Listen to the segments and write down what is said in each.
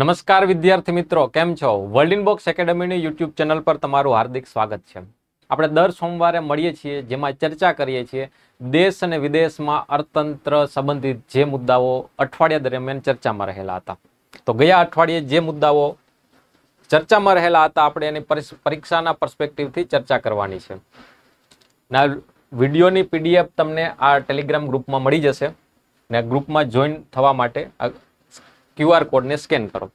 નમસ્કાર વિદ્યાર્થી મિત્રો કેમ છો વર્લ્ડ બોક્સ એકેડમીની યુટ્યુબ ચેનલ પર તમારું હાર્દિક સ્વાગત છે આપણે દર સોમવારે મળીએ છીએ જેમાં ચર્ચા કરીએ છીએ દેશ અને વિદેશમાં અર્થતંત્ર સંબંધિત જે મુદ્દાઓ અઠવાડિયા દરમિયાન ચર્ચામાં રહેલા હતા તો ગયા અઠવાડિયે જે મુદ્દાઓ ચર્ચામાં રહેલા હતા આપણે એની પરીક્ષાના પરસ્પેક્ટિવથી ચર્ચા કરવાની છે ના વિડીયોની પીડીએફ તમને આ ટેલિગ્રામ ગ્રુપમાં મળી જશે ને ગ્રુપમાં જોઈન થવા માટે ક્યુઆર કોડને સ્કેન કરો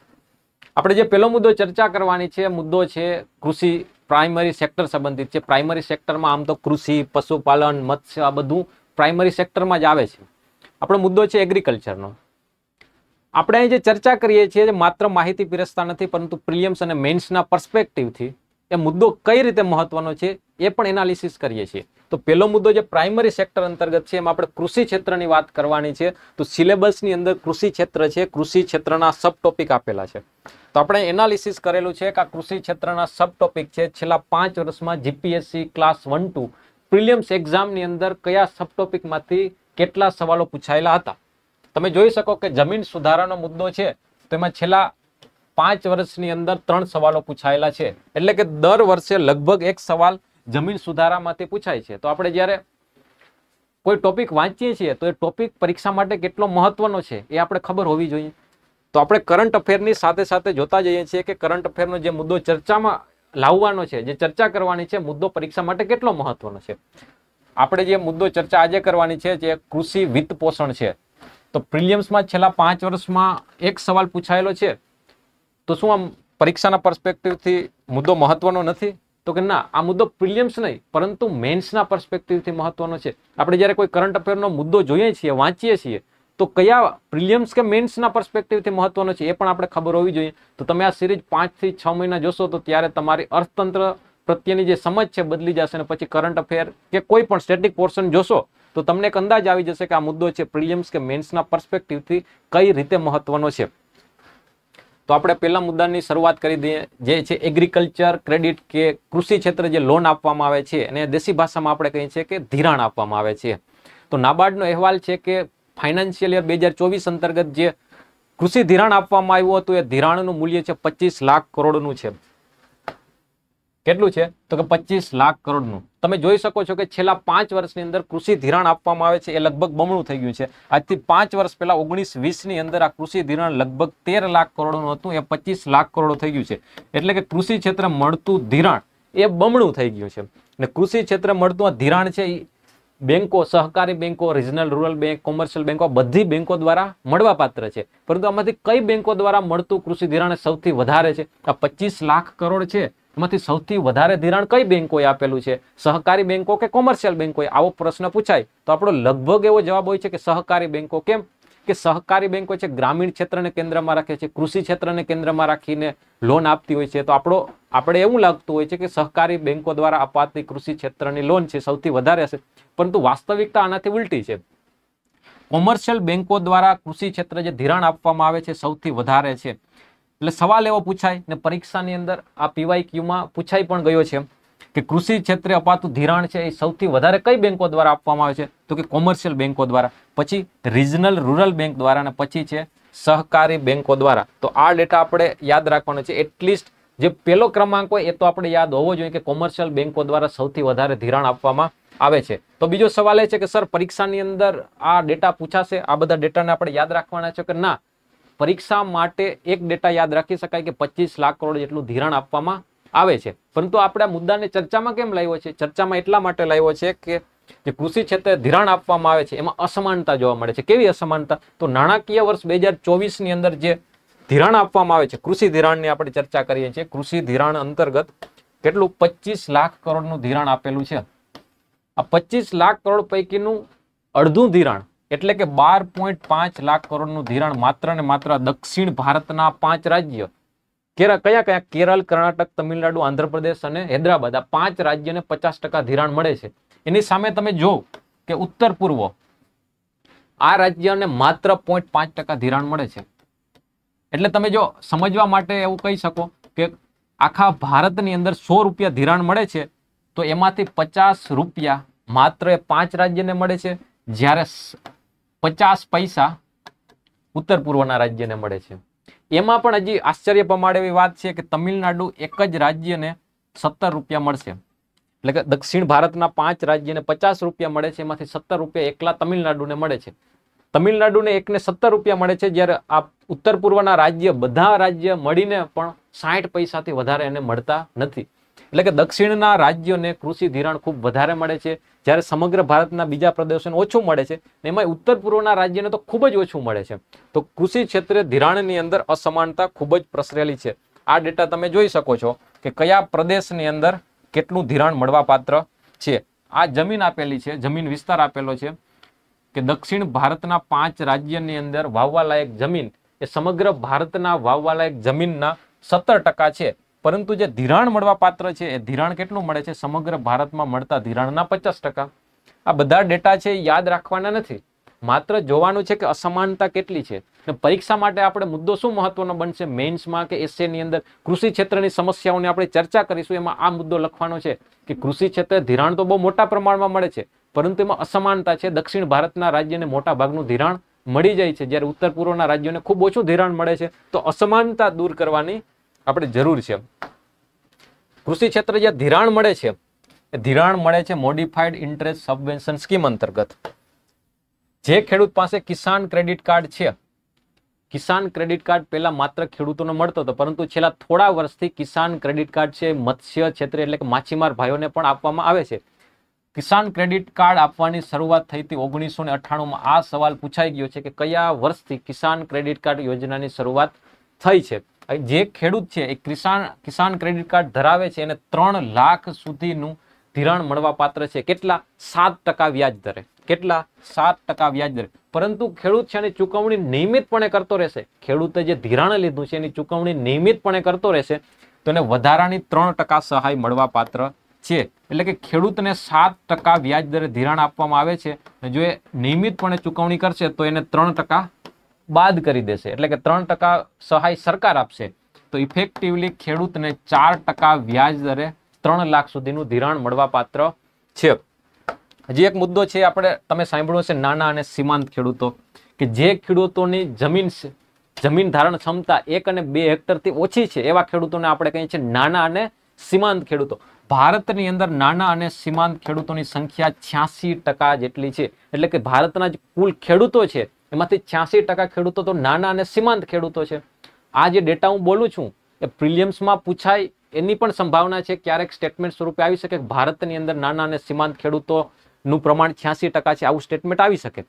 આપણે જે પહેલો મુદ્દો ચર્ચા કરવાની છે મુદ્દો છે કૃષિ પ્રાઇમરી સેક્ટર સંબંધિત છે પ્રાઇમરી સેક્ટરમાં આમ તો કૃષિ પશુપાલન મત્સ્ય આ બધું પ્રાઇમરી સેક્ટરમાં જ આવે છે આપણો મુદ્દો છે એગ્રીકલ્ચરનો આપણે અહીં જે ચર્ચા કરીએ છીએ માત્ર માહિતી પીરસતા નથી પરંતુ પ્રિલિયમ્સ અને મેન્સના પર્સપેક્ટિવથી એ મુદ્દો કઈ રીતે મહત્વનો છે એ પણ એનાલિસિસ કરીએ છીએ તો પહેલો મુદ્દો જે પ્રાઇમરી સેક્ટર અંતર્ગત છે એમાં આપણે કૃષિ ક્ષેત્રની વાત કરવાની છે તો સિલેબસની અંદર કૃષિ ક્ષેત્ર છે કૃષિ ક્ષેત્રના સબ ટોપિક આપેલા છે તો આપણે એનાલિસિસ કરેલું છે કે આ કૃષિ ક્ષેત્રના સબ ટોપિક છે છેલ્લા પાંચ વર્ષમાં GPSC class one two prelims એક્ઝામની અંદર કયા સબ ટોપિકમાંથી કેટલા સવાલો પૂછાયેલા હતા તમે જોઈ શકો કે જમીન સુધારાનો મુદ્દો છે તો એમાં છેલ્લા પાંચ વર્ષની અંદર ત્રણ સવાલો પૂછાયેલા છે એટલે કે દર વર્ષે લગભગ એક સવાલ જમીન સુધારામાંથી પૂછાય છે તો આપણે જ્યારે કોઈ ટોપિક વાંચીએ છીએ તો એ ટોપિક પરીક્ષા માટે કેટલો મહત્વનો છે એ આપણે ખબર હોવી જોઈએ તો આપણે કરંટ અફેરની સાથે સાથે જોતા જઈએ છીએ કે કરંટ અફેરનો જે મુદ્દો ચર્ચામાં લાવવાનો છે જે ચર્ચા કરવાની છે મુદ્દો પરીક્ષા માટે કેટલો મહત્વનો છે આપણે જે મુદ્દો ચર્ચા આજે કરવાની છે જે કૃષિ વિત્ત પોષણ છે તો પ્રિલિયમ્સમાં છેલ્લા પાંચ વર્ષમાં એક સવાલ પૂછાયેલો છે તો શું આમ પરીક્ષાના પર્સપેક્ટિવથી મુદ્દો મહત્વનો નથી તો કે ના આ મુદ્દો પ્રિલિયમ્સ નહીં પરંતુ મેન્સના પર્સપેક્ટિવથી મહત્વનો છે આપણે જ્યારે કોઈ કરંટ અફેરનો મુદ્દો જોઈએ છીએ વાંચીએ છીએ તો કયા પ્રિલિયમ્સ કે મેન્સના પર્સપેક્ટિવથી મહત્વનો છે એ પણ આપણે ખબર હોવી જોઈએ તો તમે આ સિરીઝ પાંચથી છ મહિના જોશો તો ત્યારે તમારી અર્થતંત્ર પ્રત્યેની જે સમજ છે બદલી જશે અને પછી કરંટ અફેર કે કોઈ પણ સ્ટેટિક પોર્શન જોશો તો તમને એક અંદાજ આવી જશે કે આ મુદ્દો છે પ્રિલિયમ્સ કે મેન્સના પર્સપેક્ટિવથી કઈ રીતે મહત્વનો છે તો આપણે પહેલા મુદ્દાની શરૂઆત કરી દઈએ જે છે એગ્રીકલ્ચર ક્રેડિટ કે કૃષિ ક્ષેત્રે જે લોન આપવામાં આવે છે અને દેશી ભાષામાં આપણે કહીએ છીએ કે ધિરાણ આપવામાં આવે છે તો નાબાર્ડનો અહેવાલ છે કે ફાઇનાન્શિયલ યર બે હજાર ચોવીસ અંતર્ગત જે કૃષિ ધિરાણ આપવામાં આવ્યું હતું એ ધિરાણનું મૂલ્ય છે પચીસ લાખ કરોડનું છે કેટલું છે તો કે પચીસ લાખ કરોડનું તમે જોઈ શકો છો કે છેલ્લા પાંચ વર્ષની અંદર કૃષિ ધિરાણ આપવામાં આવે છે એ લગભગ બમણું થઈ ગયું છે આજથી પાંચ વર્ષ પહેલા ઓગણીસ વીસની અંદર આ કૃષિ ધિરાણ લગભગ તેર લાખ કરોડનું હતું એ પચીસ લાખ કરોડ થઈ ગયું છે એટલે કે કૃષિ ક્ષેત્રે મળતું ધિરાણ એ બમણું થઈ ગયું છે અને કૃષિ ક્ષેત્રે મળતું આ ધિરાણ છે એ બેન્કો સહકારી બેંકો રિજનલ રૂરલ બેંક કોમર્શિયલ બેન્કો બધી બેન્કો દ્વારા મળવાપાત્ર છે પરંતુ આમાંથી કઈ બેન્કો દ્વારા મળતું કૃષિ ધિરાણ સૌથી વધારે છે આ પચીસ લાખ કરોડ છે એમાંથી સૌથી વધારે ધિરાણ કઈ બેંકોએ આપેલું છે સહકારી બેંકો કે કોમર્શિયલ બેંકોએ આવો પ્રશ્ન પૂછાય તો આપણો લગભગ એવો જવાબ હોય છે કે સહકારી બેંકો કેમ કે સહકારી બેંકો છે ગ્રામીણ ક્ષેત્રને કેન્દ્રમાં રાખે છે કૃષિ ક્ષેત્રને કેન્દ્રમાં રાખીને લોન આપતી હોય છે તો આપણો આપણે એવું લાગતું હોય છે કે સહકારી બેંકો દ્વારા અપાતી કૃષિ ક્ષેત્રની લોન છે સૌથી વધારે હશે પરંતુ વાસ્તવિકતા આનાથી ઉલટી છે કોમર્શિયલ બેંકો દ્વારા કૃષિ ક્ષેત્રે જે ધિરાણ આપવામાં આવે છે સૌથી વધારે છે એટલે સવાલ એવો પૂછાય ને પરીક્ષાની અંદર આ પીવાય ક્યુમાં પૂછાઈ પણ ગયો છે કે કૃષિ ક્ષેત્રે અપાતું ધિરાણ છે એ સૌથી વધારે કઈ બેંકો દ્વારા આપવામાં આવે છે તો કે કોમર્શિયલ બેંકો દ્વારા પછી રિજનલ રૂરલ બેંક દ્વારા અને પછી છે સહકારી બેંકો દ્વારા તો આ ડેટા આપણે યાદ રાખવાનો છે એટલીસ્ટ જે પેલો ક્રમાંક હોય એ તો આપણે યાદ હોવો જોઈએ કે કોમર્શિયલ બેંકો દ્વારા સૌથી વધારે ધિરાણ આપવામાં આવે છે તો બીજો સવાલ એ છે કે સર પરીક્ષાની અંદર આ ડેટા પૂછાશે આ બધા ડેટાને આપણે યાદ રાખવાના છે કે ના પરીક્ષા માટે એક ડેટા યાદ રાખી શકાય કે પચીસ લાખ કરોડ જેટલું ધિરાણ આપવામાં આવે છે પરંતુ આપણે આ મુદ્દાને ચર્ચામાં કેમ લાવ્યો છે ચર્ચામાં એટલા માટે લાવ્યો છે કે જે કૃષિ ક્ષેત્રે ધિરાણ આપવામાં આવે છે એમાં અસમાનતા જોવા મળે છે કેવી અસમાનતા તો નાણાકીય વર્ષ બે ની અંદર જે ધિરાણ આપવામાં આવે છે કૃષિ ધિરાણની આપણે ચર્ચા કરીએ છીએ કૃષિ ધિરાણ અંતર્ગત કેટલું પચીસ લાખ કરોડનું ધિરાણ આપેલું છે આ પચીસ લાખ કરોડ પૈકીનું અડધું ધિરાણ એટલે કે બાર પોઈન્ટ પાંચ લાખ કરોડનું ધિરાણ માત્ર ને માત્ર દક્ષિણ ભારતના પાંચ રાજ્ય કેરા કયા કયા કેરળ કર્ણાટક તમિલનાડુ આંધ્રપ્રદેશ અને હૈદરાબાદ આ પાંચ રાજ્યને પચાસ ટકા ધિરાણ મળે છે એની સામે તમે જો કે ઉત્તર પૂર્વ આ રાજ્યને માત્ર પોઈન્ટ પાંચ ટકા ધિરાણ મળે છે એટલે તમે જો સમજવા માટે એવું કહી શકો કે આખા ભારતની અંદર સો રૂપિયા ધિરાણ મળે છે તો એમાંથી પચાસ રૂપિયા માત્ર પાંચ રાજ્યને મળે છે જ્યારે પચાસ પૈસા ઉત્તર પૂર્વના રાજ્યને મળે છે એમાં પણ હજી આશ્ચર્ય પમાડે એવી વાત છે કે તમિલનાડુ એક જ રાજ્યને સત્તર રૂપિયા મળશે એટલે કે દક્ષિણ ભારતના પાંચ રાજ્યને પચાસ રૂપિયા મળે છે એમાંથી સત્તર રૂપિયા એકલા તમિલનાડુને મળે છે તમિલનાડુને એકને સત્તર રૂપિયા મળે છે જ્યારે આ ઉત્તર પૂર્વના રાજ્ય બધા રાજ્ય મળીને પણ સાઠ પૈસાથી વધારે એને મળતા નથી એટલે કે દક્ષિણના રાજ્યોને કૃષિ ધિરાણ ખૂબ વધારે મળે છે જ્યારે સમગ્ર ભારતના બીજા પ્રદેશોને ઓછું મળે છે એમાં ઉત્તર પૂર્વના રાજ્યને તો ખૂબ જ ઓછું મળે છે તો કૃષિ ક્ષેત્રે ધિરાણની અંદર અસમાનતા ખૂબ જ પ્રસરેલી છે આ ડેટા તમે જોઈ શકો છો કે કયા પ્રદેશની અંદર કેટલું ધિરાણ મળવાપાત્ર છે આ જમીન આપેલી છે જમીન વિસ્તાર આપેલો છે કે દક્ષિણ ભારતના પાંચ રાજ્યની અંદર વાવવાલાયક જમીન એ સમગ્ર ભારતના વાવવાલાયક જમીનના સત્તર છે પરંતુ જે ધિરાણ મળવા પાત્ર છે એ ધિરાણ કેટલું મળે છે સમગ્ર ભારતમાં મળતા ધિરાણના પચાસ ટકા આ બધા ડેટા છે યાદ રાખવાના નથી માત્ર જોવાનું છે કે અસમાનતા કેટલી છે ને પરીક્ષા માટે આપણે મુદ્દો શું મહત્વનો બનશે મેન્સમાં કે એસેની અંદર કૃષિ ક્ષેત્રની સમસ્યાઓની આપણે ચર્ચા કરીશું એમાં આ મુદ્દો લખવાનો છે કે કૃષિ ક્ષેત્રે ધિરાણ તો બહુ મોટા પ્રમાણમાં મળે છે પરંતુ એમાં અસમાનતા છે દક્ષિણ ભારતના રાજ્યને મોટા ભાગનું ધિરાણ મળી જાય છે જ્યારે ઉત્તર પૂર્વના રાજ્યોને ખૂબ ઓછું ધિરાણ મળે છે તો અસમાનતા દૂર કરવાની આપણે જરૂર છે કૃષિ ક્ષેત્રે જે ધિરાણ મળે છે એ ધિરાણ મળે છે મોડિફાઈડ ઇન્ટરેસ્ટ સબવેન્શન સ્કીમ અંતર્ગત જે ખેડૂત પાસે કિસાન ક્રેડિટ કાર્ડ છે કિસાન ક્રેડિટ કાર્ડ પહેલા માત્ર ખેડૂતોને મળતો હતો પરંતુ છેલ્લા થોડા વર્ષથી કિસાન ક્રેડિટ કાર્ડ છે મત્સ્ય ક્ષેત્રે એટલે કે માછીમાર ભાઈઓને પણ આપવામાં આવે છે કિસાન ક્રેડિટ કાર્ડ આપવાની શરૂઆત થઈ હતી ઓગણીસો ને અઠ્ઠાણુંમાં આ સવાલ પૂછાઈ ગયો છે કે કયા વર્ષથી કિસાન ક્રેડિટ કાર્ડ યોજનાની શરૂઆત થઈ છે જે ખેડૂત છે એ કિસાન કિસાન ક્રેડિટ કાર્ડ ધરાવે છે એને ત્રણ લાખ સુધીનું ધિરાણ મળવા પાત્ર છે કેટલા સાત ટકા વ્યાજ દરે કેટલા સાત ટકા વ્યાજ દરે પરંતુ ખેડૂત છે એની ચુકવણી નિયમિતપણે કરતો રહેશે ખેડૂતે જે ધિરાણ લીધું છે એની ચુકવણી નિયમિતપણે કરતો રહેશે તો એને વધારાની ત્રણ ટકા સહાય મળવા પાત્ર છે એટલે કે ખેડૂતને સાત ટકા વ્યાજ દરે ધિરાણ આપવામાં આવે છે જો એ નિયમિતપણે ચુકવણી કરશે તો એને ત્રણ ટકા બાદ કરી દેશે એટલે કે ત્રણ ટકા સહાય સરકાર આપશે તો ઇફેક્ટિવલી ખેડૂતને ચાર ટકા વ્યાજ દરે ત્રણ લાખ સુધીનું ધિરાણ મળવાપાત્ર છે હજી એક મુદ્દો છે આપણે તમે સાંભળ્યો છે નાના અને સીમાંત ખેડૂતો કે જે ખેડૂતોની જમીન જમીન ધારણ ક્ષમતા એક અને બે હેક્ટરથી ઓછી છે એવા ખેડૂતોને આપણે કહીએ છીએ નાના અને સીમાંત ખેડૂતો ભારતની અંદર નાના અને સીમાંત ખેડૂતોની સંખ્યા છ્યાસી જેટલી છે એટલે કે ભારતના જે કુલ ખેડૂતો છે એમાંથી છ્યાસી ટકા ખેડૂતો તો નાના અને સીમાંત ખેડૂતો છે આ જે ડેટા હું બોલું છું એ પ્રિલિયમ્સમાં પૂછાય એની પણ સંભાવના છે ક્યારેક સ્ટેટમેન્ટ સ્વરૂપે આવી શકે ભારતની અંદર નાના અને સીમાંત ખેડૂતોનું પ્રમાણ છ્યાસી ટકા છે આવું સ્ટેટમેન્ટ આવી શકે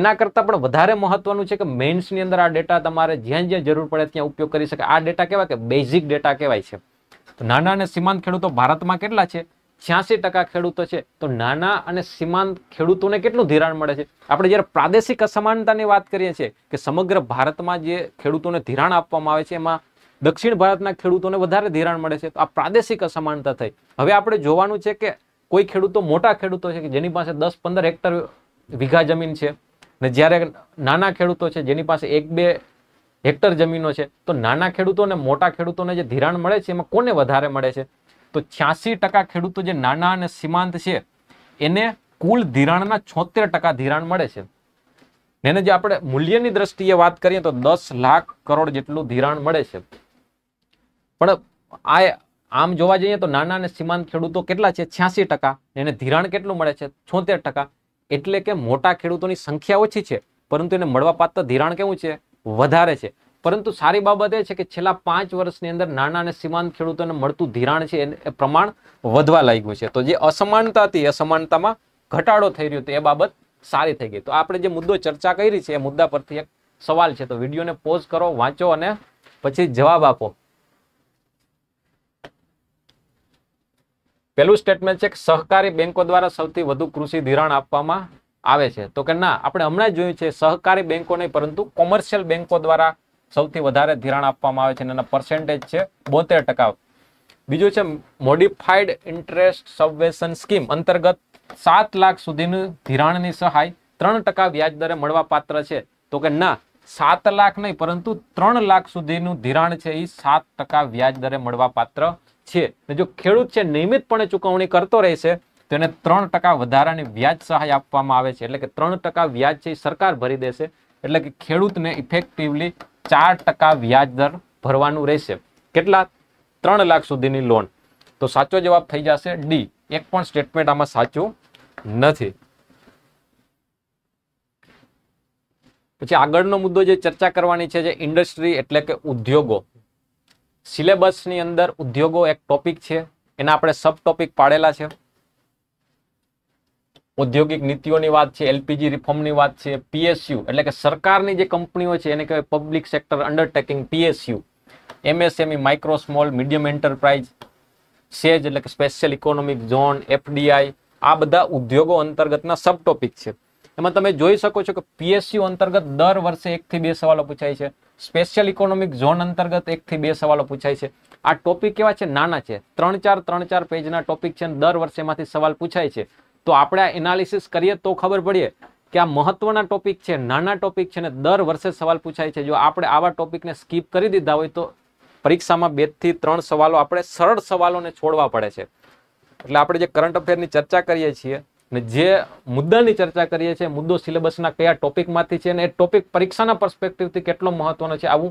એના કરતાં પણ વધારે મહત્વનું છે કે મેન્સની અંદર આ ડેટા તમારે જ્યાં જ્યાં જરૂર પડે ત્યાં ઉપયોગ કરી શકે આ ડેટા કહેવાય કે બેઝિક ડેટા કહેવાય છે નાના અને સીમાંત ખેડૂતો ભારતમાં કેટલા છે છ્યાસી ટકા ખેડૂતો છે તો નાના અને સીમાંત ખેડૂતોને કેટલું ધિરાણ મળે છે આપણે જ્યારે પ્રાદેશિક અસમાનતાની વાત કરીએ છીએ કે સમગ્ર ભારતમાં જે ખેડૂતોને ધિરાણ આપવામાં આવે છે એમાં દક્ષિણ ભારતના ખેડૂતોને વધારે ધિરાણ મળે છે તો આ પ્રાદેશિક અસમાનતા થઈ હવે આપણે જોવાનું છે કે કોઈ ખેડૂતો મોટા ખેડૂતો છે કે જેની પાસે દસ પંદર હેક્ટર વીઘા જમીન છે ને જ્યારે નાના ખેડૂતો છે જેની પાસે એક બે હેક્ટર જમીનો છે તો નાના ખેડૂતો અને મોટા ખેડૂતોને જે ધિરાણ મળે છે એમાં કોને વધારે મળે છે તો છ્યાસી ટકા ખેડૂતો જે નાના અને સીમાંત છે એને કુલ ધિરાણના છોતેર ટકા ધિરાણ મળે છે એને જે આપણે મૂલ્યની દ્રષ્ટિએ વાત કરીએ તો દસ લાખ કરોડ જેટલું ધિરાણ મળે છે પણ આ આમ જોવા જઈએ તો નાના અને સીમાંત ખેડૂતો કેટલા છે છ્યાસી ટકા એને ધિરાણ કેટલું મળે છે છોતેર ટકા એટલે કે મોટા ખેડૂતોની સંખ્યા ઓછી છે પરંતુ એને મળવાપાત્ર ધિરાણ કેવું છે વધારે છે પરંતુ સારી બાબત એ છે કે છેલ્લા પાંચ વર્ષની અંદર નાના અને સીમાંત ખેડૂતોને મળતું ધિરાણ છે એ પ્રમાણ વધવા લાગ્યું છે તો જે અસમાનતા હતી અસમાનતામાં ઘટાડો થઈ રહ્યો હતો એ બાબત સારી થઈ ગઈ તો આપણે જે મુદ્દો ચર્ચા કરી છે એ મુદ્દા પરથી એક સવાલ છે તો વિડીયોને પોઝ કરો વાંચો અને પછી જવાબ આપો પહેલું સ્ટેટમેન્ટ છે કે સહકારી બેંકો દ્વારા સૌથી વધુ કૃષિ ધિરાણ આપવામાં આવે છે તો કે ના આપણે હમણાં જોયું છે સહકારી બેંકો નહીં પરંતુ કોમર્શિયલ બેંકો દ્વારા સૌથી વધારે ધિરાણ આપવામાં આવે છે અને એના પર્સેન્ટેજ છે બોતેર ટકા બીજું છે મોડિફાઈડ ઇન્ટરેસ્ટ સબવેશન સ્કીમ અંતર્ગત સાત લાખ સુધીનું ધિરાણની સહાય ત્રણ ટકા વ્યાજ દરે મળવા પાત્ર છે તો કે ના સાત લાખ નહીં પરંતુ ત્રણ લાખ સુધીનું ધિરાણ છે એ સાત ટકા વ્યાજ દરે મળવા પાત્ર છે ને જો ખેડૂત છે નિયમિતપણે ચૂકવણી કરતો રહેશે તો એને ત્રણ ટકા વધારાની વ્યાજ સહાય આપવામાં આવે છે એટલે કે ત્રણ ટકા વ્યાજ છે એ સરકાર ભરી દેશે એટલે કે ખેડૂતને ઇફેક્ટિવલી ચાર ટકા વ્યાજ દર ભરવાનું રહેશે કેટલા ત્રણ લાખ સુધીની લોન તો સાચો જવાબ થઈ જશે ડી એક પણ સ્ટેટમેન્ટ આમાં સાચું નથી પછી આગળનો મુદ્દો જે ચર્ચા કરવાની છે જે ઇન્ડસ્ટ્રી એટલે કે ઉદ્યોગો સિલેબસની અંદર ઉદ્યોગો એક ટોપિક છે એના આપણે સબ ટોપિક પાડેલા છે ઔદ્યોગિક નીતિઓની વાત છે એલપીજી રિફોર્મની વાત છે પીએસયુ એટલે કે સરકારની જે કંપનીઓ છે એને કહેવાય public sector undertaking PSU MSME micro small medium enterprise SEZ એટલે કે સ્પેશિયલ ઇકોનોમિક ઝોન એફડીઆઈ આ બધા ઉદ્યોગો અંતર્ગતના સબ ટોપિક છે એમાં તમે જોઈ શકો છો કે પીએસયુ અંતર્ગત દર વર્ષે એકથી બે સવાલો પૂછાય છે સ્પેશિયલ ઇકોનોમિક ઝોન અંતર્ગત એકથી બે સવાલો પૂછાય છે આ ટોપિક કેવા છે નાના છે ત્રણ ચાર ત્રણ ચાર પેજના ટોપિક છે દર વર્ષે એમાંથી સવાલ પૂછાય છે તો આપણે એનાલિસિસ કરીએ તો ખબર પડીએ કે આ મહત્વના ટોપિક છે નાના ટોપિક છે ને દર વર્ષે સવાલ પૂછાય છે જો આપણે આવા ટોપિકને સ્કીપ કરી દીધા હોય તો પરીક્ષામાં બેથી ત્રણ સવાલો આપણે સરળ સવાલોને છોડવા પડે છે એટલે આપણે જે કરંટ અફેરની ચર્ચા કરીએ છીએ ને જે મુદ્દાની ચર્ચા કરીએ છીએ મુદ્દો સિલેબસના કયા ટોપિકમાંથી છે અને એ ટોપિક પરીક્ષાના પર્સપેક્ટિવથી કેટલો મહત્વનો છે આવું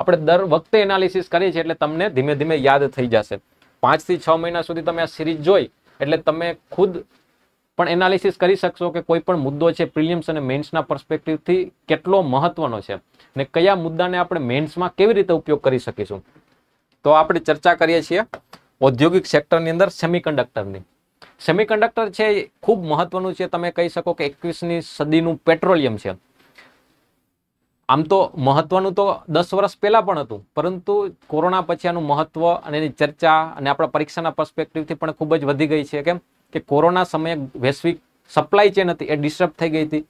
આપણે દર વખતે એનાલિસિસ કરીએ છીએ એટલે તમને ધીમે ધીમે યાદ થઈ જશે પાંચથી છ મહિના સુધી તમે આ સિરીઝ જોઈ એટલે તમે ખુદ પણ એનાલિસિસ કરી શકશો કે કોઈ પણ મુદ્દો છે પ્રિલિયમ્સ અને મેન્સના પર્સપેક્ટિવથી કેટલો મહત્વનો છે ને કયા મુદ્દાને આપણે મેન્સમાં કેવી રીતે ઉપયોગ કરી શકીશું તો આપણે ચર્ચા કરીએ છીએ ઔદ્યોગિક સેક્ટરની અંદર સેમિકન્ડક્ટરની સેમિકન્ડક્ટર છે ખૂબ મહત્વનું છે તમે કહી શકો કે એકવીસમી સદીનું પેટ્રોલિયમ છે આમ તો મહત્વનું તો દસ વર્ષ પહેલાં પણ હતું પરંતુ કોરોના પછી આનું મહત્વ અને એની ચર્ચા અને આપણા પરીક્ષાના પર્સપેક્ટિવથી પણ ખૂબ જ વધી ગઈ છે કેમ કે કોરોના સમયે વૈશ્વિક સપ્લાય ચેન હતી એ ડિસ્ટર્બ થઈ ગઈ હતી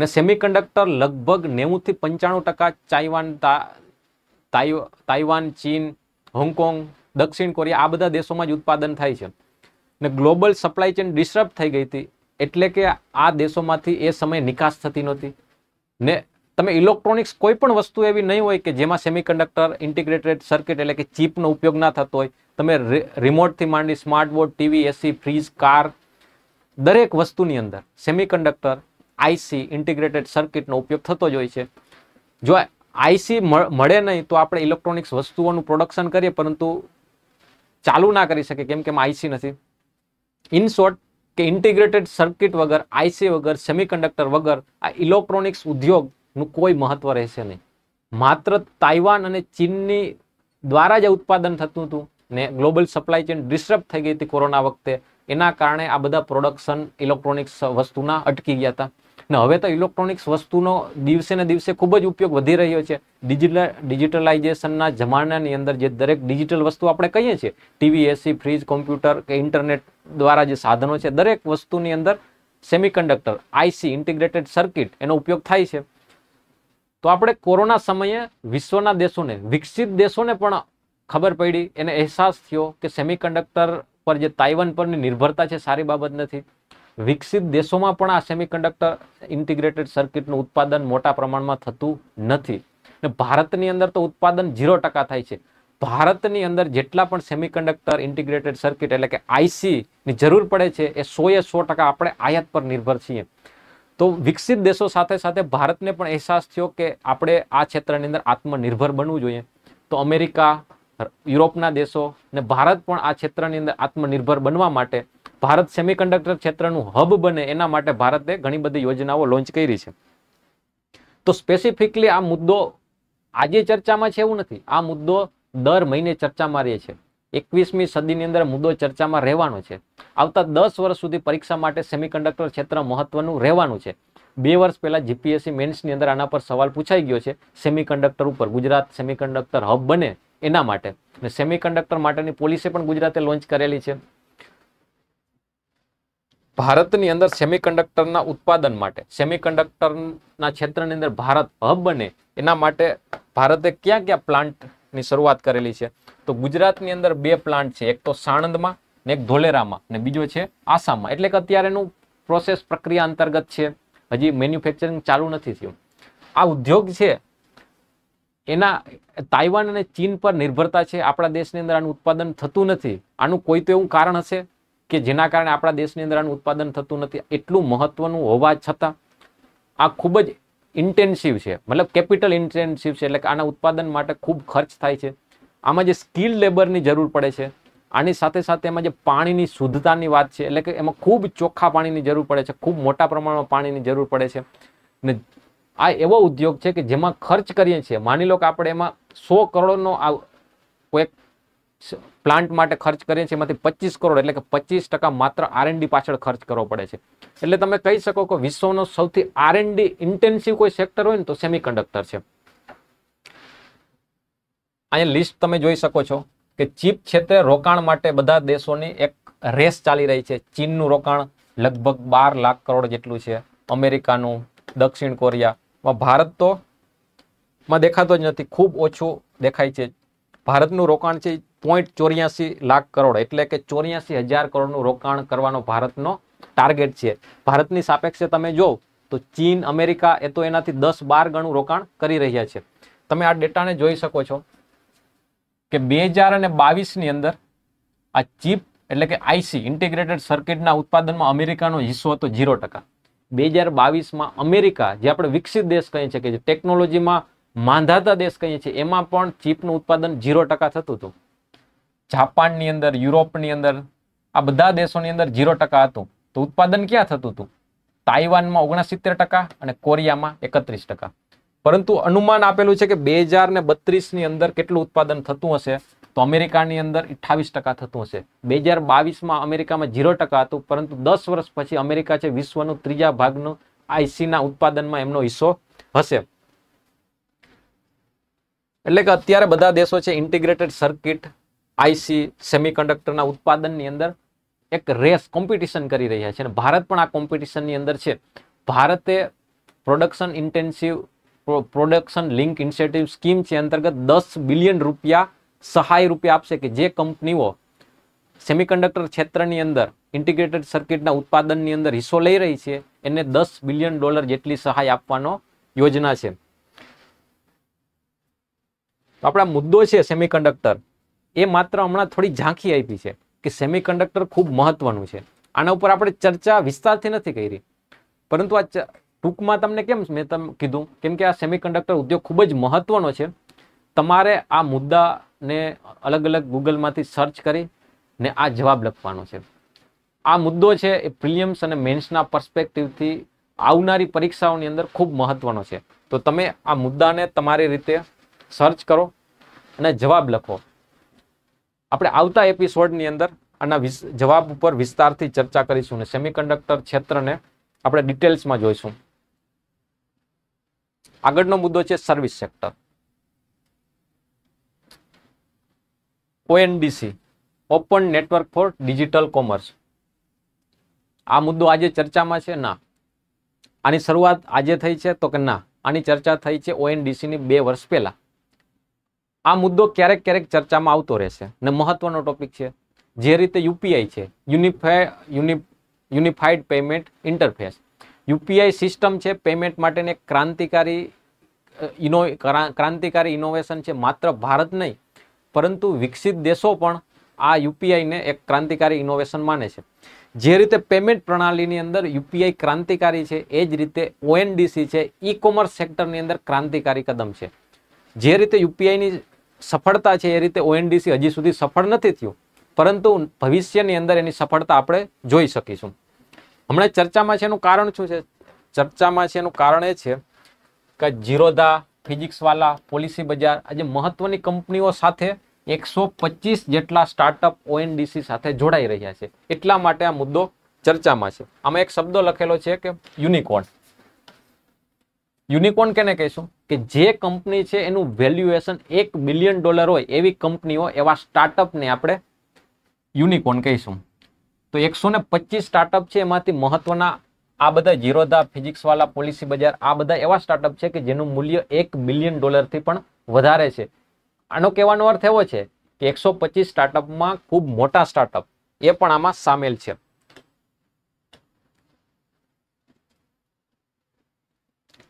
ને સેમિકન્ડક્ટર લગભગ નેવુંથી પંચાણું ટકા ચાઇવાન તાઇવાન ચીન હોંગકોંગ દક્ષિણ કોરિયા આ બધા દેશોમાં જ ઉત્પાદન થાય છે ને ગ્લોબલ સપ્લાય ચેન ડિસ્ટર્બ થઈ ગઈ હતી એટલે કે આ દેશોમાંથી એ સમયે નિકાસ થતી નહોતી ને તમે ઇલેક્ટ્રોનિક્સ કોઈ પણ વસ્તુ એવી નહીં હોય કે જેમાં સેમિકન્ડક્ટર ઇન્ટિગ્રેટેડ સર્કિટ એટલે કે ચીપનો ઉપયોગ ના થતો હોય તમે રિમોટથી માંડી smart board TV AC fridge car દરેક વસ્તુની અંદર સેમિકન્ડક્ટર આઈસી ઇન્ટિગ્રેટેડ સર્કિટનો ઉપયોગ થતો જ હોય છે જો આઈસી મળે નહીં તો આપણે ઇલેક્ટ્રોનિક્સ વસ્તુઓનું પ્રોડક્શન કરીએ પરંતુ ચાલુ ના કરી શકીએ કેમ કે એમાં આઈસી નથી ઇન શોર્ટ કે ઇન્ટિગ્રેટેડ સર્કિટ વગર આઈસી વગર સેમિકન્ડક્ટર વગર આ ઇલેક્ટ્રોનિક્સ ઉદ્યોગ નું કોઈ મહત્વ રહેશે નહીં માત્ર તાઇવાન અને ચીનની દ્વારા જ ઉત્પાદન થતું હતું ને ગ્લોબલ સપ્લાય ચેન ડિસ્ટર્બ થઈ ગઈ હતી કોરોના વખતે એના કારણે આ બધા પ્રોડક્શન ઇલેક્ટ્રોનિક્સ વસ્તુના અટકી ગયા હતા ને હવે તો ઇલેક્ટ્રોનિક્સ વસ્તુનો દિવસે ને દિવસે ખૂબ જ ઉપયોગ વધી રહ્યો છે ડિજિટલ ડિજિટલાઇઝેશનના જમાનાની અંદર જે દરેક ડિજિટલ વસ્તુ આપણે કહીએ છીએ ટીવી એસી ફ્રીજ કોમ્પ્યુટર કે ઇન્ટરનેટ દ્વારા જે સાધનો છે દરેક વસ્તુની અંદર સેમિકન્ડક્ટર આઈસી ઇન્ટિગ્રેટેડ સર્કિટ એનો ઉપયોગ થાય છે તો આપણે કોરોના સમયે વિશ્વના દેશોને વિકસિત દેશોને પણ ખબર પડી એને અહેસાસ થયો કે સેમિકન્ડક્ટર પર જે તાઇવાન પરની નિર્ભરતા છે સારી બાબત નથી વિકસિત દેશોમાં પણ આ સેમિકન્ડક્ટર ઇન્ટિગ્રેટેડ સર્કિટનું ઉત્પાદન મોટા પ્રમાણમાં થતું નથી ને ભારતની અંદર તો ઉત્પાદન ઝીરો ટકા થાય છે ભારતની અંદર જેટલા પણ સેમિકન્ડક્ટર ઇન્ટિગ્રેટેડ સર્કિટ એટલે કે આઈસીની જરૂર પડે છે એ સોએ સો ટકા આપણે આયાત પર નિર્ભર છીએ તો વિકસિત દેશો સાથે સાથે ભારતને પણ અહેસાસ થયો કે આપણે આ ક્ષેત્રની અંદર આત્મનિર્ભર બનવું જોઈએ તો અમેરિકા યુરોપના દેશો ને ભારત પણ આ ક્ષેત્રની અંદર આત્મનિર્ભર બનવા માટે ભારત સેમિકન્ડક્ટર ક્ષેત્રનું હબ બને એના માટે ભારતે ઘણી બધી યોજનાઓ લોન્ચ કરી છે તો સ્પેસિફિકલી આ મુદ્દો આજે ચર્ચામાં છે એવું નથી આ મુદ્દો દર મહિને ચર્ચામાં રહે છે એકવીસમી સદીની અંદર મુદ્દો ચર્ચામાં રહેવાનો છે આવતા દસ વર્ષ સુધી પરીક્ષા માટે સેમિકન્ડક્ટર ક્ષેત્ર મહત્વનું રહેવાનું છે બે વર્ષ પહેલાં જીપીએસસી મેન્સની અંદર આના પર સવાલ પૂછાઈ ગયો છે સેમિકન્ડક્ટર ઉપર ગુજરાત સેમિકન્ડક્ટર હબ બને એના માટે અને સેમિકન્ડક્ટર માટેની પોલિસી પણ ગુજરાતે લોન્ચ કરેલી છે ભારતની અંદર સેમિકન્ડક્ટરના ઉત્પાદન માટે સેમિકન્ડક્ટરના ક્ષેત્રની અંદર ભારત હબ બને એના માટે ભારતે ક્યાં ક્યાં પ્લાન્ટ ની શરૂઆત કરેલી છે તો ગુજરાતની અંદર બે પ્લાન્ટ છે એક તો સાણંદમાં ને એક ધોલેરામાં ને બીજો છે આસામમાં એટલે કે અત્યારેનું પ્રોસેસ પ્રક્રિયા અંતર્ગત છે હજી મેન્યુફેક્ચરિંગ ચાલુ નથી થયું આ ઉદ્યોગ છે એના તાઇવાન અને ચીન પર નિર્ભરતા છે આપણા દેશની અંદર આનું ઉત્પાદન થતું નથી આનું કોઈ તો એવું કારણ હશે કે જેના કારણે આપણા દેશની અંદર આનું ઉત્પાદન થતું નથી એટલું મહત્વનું હોવા છતાં આ ખૂબ જ ઇન્ટેન્સિવ છે મતલબ કેપિટલ ઇન્ટેન્સિવ છે એટલે કે આના ઉત્પાદન માટે ખૂબ ખર્ચ થાય છે આમાં જે સ્કિલ લેબરની જરૂર પડે છે આની સાથે સાથે એમાં જે પાણીની શુદ્ધતાની વાત છે એટલે કે એમાં ખૂબ ચોખ્ખા પાણીની જરૂર પડે છે ખૂબ મોટા પ્રમાણમાં પાણીની જરૂર પડે છે ને આ એવો ઉદ્યોગ છે કે જેમાં ખર્ચ કરીએ છીએ માની લો કે આપણે એમાં સો કરોડનો આ કોઈક પ્લાન્ટ માટે ખર્ચ કરીએ છીએ એમાંથી પચીસ કરોડ એટલે કે પચીસ ટકા માત્ર આરએનડી પાછળ ખર્ચ કરવો પડે છે એટલે તમે કહી શકો કે વિશ્વનો સૌથી આરએનડી ઇન્ટેન્સિવ કોઈ સેક્ટર હોય ને તો સેમી છે અહીંયા લિસ્ટ તમે જોઈ શકો છો કે ચીપ ક્ષેત્રે રોકાણ માટે બધા દેશોની એક રેસ ચાલી રહી છે ચીનનું રોકાણ લગભગ બાર લાખ કરોડ જેટલું છે અમેરિકાનું દક્ષિણ કોરિયામાં ભારત તો માં દેખાતો જ નથી ખૂબ ઓછું દેખાય છે ભારતનું રોકાણ છે પોઈન્ટ ચોર્યાસી લાખ કરોડ એટલે કે ચોર્યાસી હજાર કરોડનું રોકાણ કરવાનો ભારતનો ટાર્ગેટ છે ભારતની સાપેક્ષે તમે જો તો ચીન અમેરિકા એ તો એનાથી દસ બાર ગણું રોકાણ કરી રહ્યા છે તમે આ ડેટાને જોઈ શકો છો કે બે હજાર અને બાવીસની અંદર આ ચીપ એટલે કે આઈસી ઇન્ટિગ્રેટેડ સર્કિટના ઉત્પાદનમાં અમેરિકાનો હિસ્સો હતો ઝીરો ટકા બે હજાર બાવીસમાં અમેરિકા જે આપણે વિકસિત દેશ કહીએ છીએ કે જે ટેકનોલોજીમાં માંધાતા દેશ કહીએ છીએ એમાં પણ ચીપનું ઉત્પાદન ઝીરો ટકા થતું હતું જાપાનની અંદર યુરોપની અંદર આ બધા દેશોની અંદર ઝીરો ટકા હતું તો ઉત્પાદન ક્યાં થતું હતું તાઇવાનમાં ઓગણસિત્તેર ટકા અને કોરિયામાં એકત્રીસ ટકા પરંતુ અનુમાન આપેલું છે કે બે હજાર ને બત્રીસની અંદર કેટલું ઉત્પાદન થતું હશે તો અમેરિકાની અંદર અઠાવીસ ટકા થતું હશે બે હજાર બાવીસમાં અમેરિકામાં ઝીરો ટકા હતું પરંતુ દસ વર્ષ પછી અમેરિકા છે વિશ્વનું ત્રીજા ભાગનું આઈસીના ઉત્પાદનમાં એમનો હિસ્સો હશે એટલે કે અત્યારે બધા દેશો છે ઇન્ટિગ્રેટેડ સર્કિટ આઈસી સેમિકન્ડક્ટરના ઉત્પાદનની અંદર એક રેસ કોમ્પિટિશન કરી રહ્યા છે અને ભારત પણ આ કોમ્પિટિશનની અંદર છે ભારતે production intensive production link incentive scheme છે અંતર્ગત દસ બિલિયન રૂપિયા સહાય રૂપિયા આપશે કે જે કંપનીઓ સેમિકન્ડક્ટર ક્ષેત્રની અંદર ઇન્ટિગ્રેટેડ સર્કિટના ઉત્પાદનની અંદર હિસ્સો લઈ રહી છે એને દસ બિલિયન ડોલર જેટલી સહાય આપવાનો યોજના છે આપણા મુદ્દો છે સેમિકન્ડક્ટર એ માત્ર હમણાં થોડી ઝાંખી આપી છે કે સેમિકન્ડક્ટર ખૂબ મહત્વનું છે આના ઉપર આપણે ચર્ચા વિસ્તારથી નથી કરી પરંતુ આ ટૂંકમાં તમને કેમ મેં તમે કીધું કેમ કે આ સેમિકન્ડક્ટર ઉદ્યોગ ખૂબ જ મહત્વનો છે તમારે આ મુદ્દાને અલગ અલગ ગૂગલમાંથી સર્ચ કરી ને આ જવાબ લખવાનો છે આ મુદ્દો છે એ પ્રિલિયમ્સ અને મેન્સના પર્સપેક્ટિવથી આવનારી પરીક્ષાઓની અંદર ખૂબ મહત્વનો છે તો તમે આ મુદ્દાને તમારી રીતે સર્ચ કરો અને જવાબ લખો આપણે આવતા એપિસોડની અંદર આના જવાબ ઉપર વિસ્તારથી ચર્ચા કરીશું અને સેમિકન્ડક્ટર ક્ષેત્રને આપણે ડિટેલ્સમાં જોઈશું આગળનો મુદ્દો છે service sector ONDC open network for digital commerce આ મુદ્દો આજે ચર્ચામાં છે ના આની શરૂઆત આજે થઈ છે તો કે ના આની ચર્ચા થઈ છે ઓએનડીસીની બે વર્ષ પહેલાં આ મુદ્દો ક્યારેક ક્યારેક ચર્ચામાં આવતો રહેશે અને મહત્વનો ટોપિક છે જે રીતે યુપીઆઈ છે unify uni unified payment interface UPI system છે પેમેન્ટ માટેની એક ક્રાંતિકારી ઇનો ક્રાંતિકારી ઇનોવેશન છે માત્ર ભારત નહીં પરંતુ વિકસિત દેશો પણ આ યુપીઆઈને એક ક્રાંતિકારી ઇનોવેશન માને છે જે રીતે પેમેન્ટ પ્રણાલીની અંદર યુપીઆઈ ક્રાંતિકારી છે એ જ રીતે ઓએનડીસી છે ઇ કોમર્સ સેક્ટરની અંદર ક્રાંતિકારી કદમ છે જે રીતે યુપીઆઈની સફળતા છે એ રીતે ઓએનડીસી હજી સુધી સફળ નથી થયું પરંતુ ભવિષ્યની અંદર એની સફળતા આપણે જોઈ શકીશું હમણાં ચર્ચામાં છે એનું કારણ શું છે ચર્ચામાં છે એનું કારણ એ છે કે જીરોધા ફિઝિક્સવાલા પોલિસી બજાર આજે મહત્વની કંપનીઓ સાથે એકસો જેટલા સ્ટાર્ટઅપ ઓએનડીસી સાથે જોડાઈ રહ્યા છે એટલા માટે આ મુદ્દો ચર્ચામાં છે આમાં એક શબ્દો લખેલો છે કે યુનિકોર્ન યુનિકોર્ન કેને કહીશું કે જે કંપની છે એનું વેલ્યુએશન એક બિલિયન ડોલર હોય એવી કંપનીઓ એવા સ્ટાર્ટઅપને આપણે યુનિકોર્ન કહીશું તો એકસો ને પચીસ સ્ટાર્ટઅપ છે એમાંથી મહત્વના આ બધા જીરોધા ફિઝિક્સવાલા પોલિસી બજાર આ બધા એવા સ્ટાર્ટઅપ છે કે જેનું મૂલ્ય એક બિલિયન ડોલરથી પણ વધારે છે આનો કહેવાનો અર્થ એવો છે કે એકસો પચીસ સ્ટાર્ટઅપમાં ખૂબ મોટા સ્ટાર્ટઅપ એ પણ આમાં સામેલ છે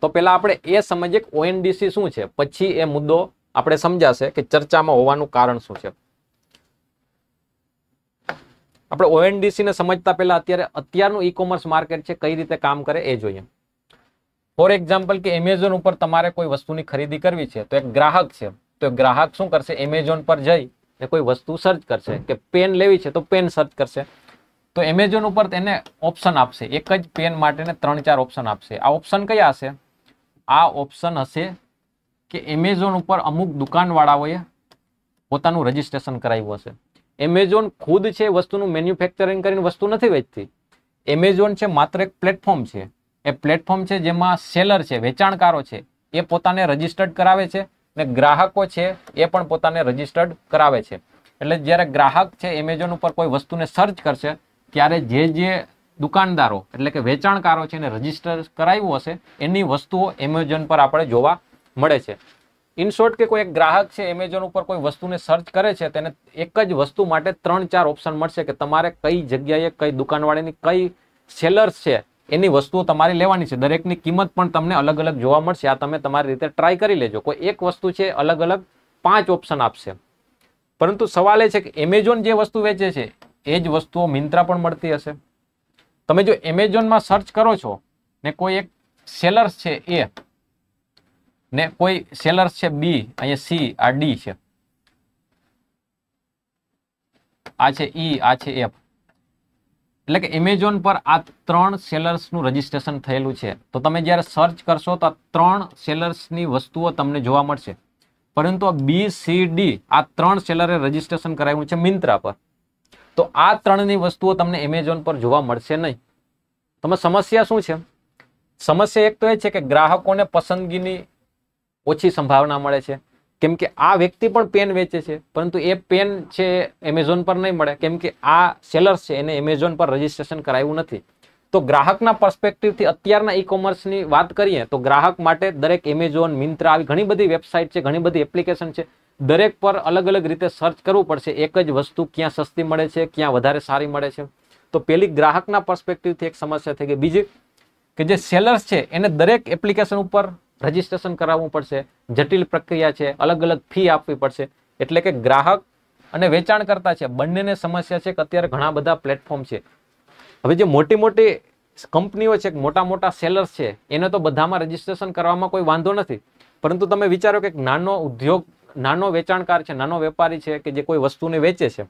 તો પહેલાં આપણે એ સમજીએ કે ઓએનડીસી શું છે પછી એ મુદ્દો આપણે સમજાશે કે ચર્ચામાં હોવાનું કારણ શું છે આપણે ઓએનડીસીને સમજતા પહેલાં અત્યારે અત્યારનું ઈ કોમર્સ માર્કેટ છે કઈ રીતે કામ કરે એ જોઈએ ફોર એક્ઝામ્પલ કે એમેઝોન ઉપર તમારે કોઈ વસ્તુની ખરીદી કરવી છે તો એક ગ્રાહક છે તો ગ્રાહક શું કરશે એમેઝોન પર જઈ ને કોઈ વસ્તુ સર્ચ કરશે કે પેન લેવી છે તો પેન સર્ચ કરશે તો એમેઝોન ઉપર તેને ઓપ્શન આપશે એક જ પેન માટેને ત્રણ ચાર ઓપ્શન આપશે આ ઓપ્શન કયા હશે આ ઓપ્શન હશે કે એમેઝોન ઉપર અમુક દુકાનવાળાઓએ પોતાનું રજીસ્ટ્રેશન કરાવ્યું હશે એમેઝોન ખુદ છે વસ્તુનું મેન્યુફેક્ચરિંગ કરીને વસ્તુ નથી વેચતી એમેઝોન છે માત્ર એક પ્લેટફોર્મ છે એ પ્લેટફોર્મ છે જેમાં સેલર છે વેચાણકારો છે એ પોતાને રજીસ્ટર્ડ કરાવે છે ને ગ્રાહકો છે એ પણ પોતાને રજીસ્ટર્ડ કરાવે છે એટલે જ્યારે ગ્રાહક છે એમેઝોન ઉપર કોઈ વસ્તુને સર્ચ કરશે ત્યારે જે જે દુકાનદારો એટલે કે વેચાણકારો છે એને રજીસ્ટર કરાવ્યું હશે એની વસ્તુઓ એમેઝોન પર આપણે જોવા મળે છે ઇન શોર્ટ કે કોઈ એક ગ્રાહક છે એમેઝોન ઉપર કોઈ વસ્તુને સર્ચ કરે છે તેને એક જ વસ્તુ માટે ત્રણ ચાર ઓપ્શન મળશે કે તમારે કઈ જગ્યાએ કઈ દુકાનવાળીની કઈ સેલર્સ છે એની વસ્તુઓ તમારે લેવાની છે દરેકની કિંમત પણ તમને અલગ અલગ જોવા મળશે આ તમે તમારી રીતે ટ્રાય કરી લેજો કોઈ એક વસ્તુ છે અલગ અલગ પાંચ ઓપ્શન આપશે પરંતુ સવાલ એ છે કે એમેઝોન જે વસ્તુ વેચે છે એ જ વસ્તુઓ મિન્ત્રા પણ મળતી હશે તમે જો એમેઝોનમાં સર્ચ કરો છો ને કોઈ એક સેલર્સ છે એ ને કોઈ સેલર્સ છે બી અહીંયા સી આ ડી છે આ છે ઈ આ છે એફ એટલે કે એમેઝોન પર આ ત્રણ સેલર્સનું રજીસ્ટ્રેશન થયેલું છે તો તમે જ્યારે સર્ચ કરશો તો આ ત્રણ સેલર્સની વસ્તુઓ તમને જોવા મળશે પરંતુ આ બી સી ડી આ ત્રણ સેલરે રજીસ્ટ્રેશન કરાવ્યું છે મિન્ત્રા પર તો આ ત્રણની વસ્તુઓ તમને એમેઝોન પર જોવા મળશે નહીં તમે સમસ્યા શું છે સમસ્યા એક તો એ છે કે ગ્રાહકોને પસંદગીની ઓછી સંભાવના મળે છે કેમ કે આ વ્યક્તિ પણ પેન વેચે છે પરંતુ એ પેન છે એમેઝોન પર નહીં મળે કેમ કે આ સેલર્સ છે એને એમેઝોન પર રજીસ્ટ્રેશન કરાવ્યું નથી તો ગ્રાહકના પર્સપેક્ટિવથી અત્યારના ઈ કોમર્સની વાત કરીએ તો ગ્રાહક માટે દરેક એમેઝોન મિન્ત્રા આવી ઘણી બધી વેબસાઇટ છે ઘણી બધી એપ્લિકેશન છે દરેક પર અલગ અલગ રીતે સર્ચ કરવું પડશે એક જ વસ્તુ ક્યાં સસ્તી મળે છે ક્યાં વધારે સારી મળે છે તો પેલી ગ્રાહકના પર્સપેક્ટિવથી એક સમસ્યા થઈ ગઈ બીજી કે જે સેલર્સ છે એને દરેક એપ્લિકેશન ઉપર રજીસ્ટ્રેશન કરાવવું પડશે જટિલ પ્રક્રિયા છે અલગ અલગ ફી આપવી પડશે એટલે કે ગ્રાહક અને વેચાણકર્તા છે બંનેને સમસ્યા છે કે અત્યારે ઘણા બધા પ્લેટફોર્મ છે હવે જે મોટી મોટી કંપનીઓ છે મોટા મોટા સેલર્સ છે એને તો બધામાં રજીસ્ટ્રેશન કરવામાં કોઈ વાંધો નથી પરંતુ તમે વિચારો કે નાનો ઉદ્યોગ નાનો વેચાણકાર છે નાનો વેપારી છે કે જે કોઈ વસ્તુને વેચે છે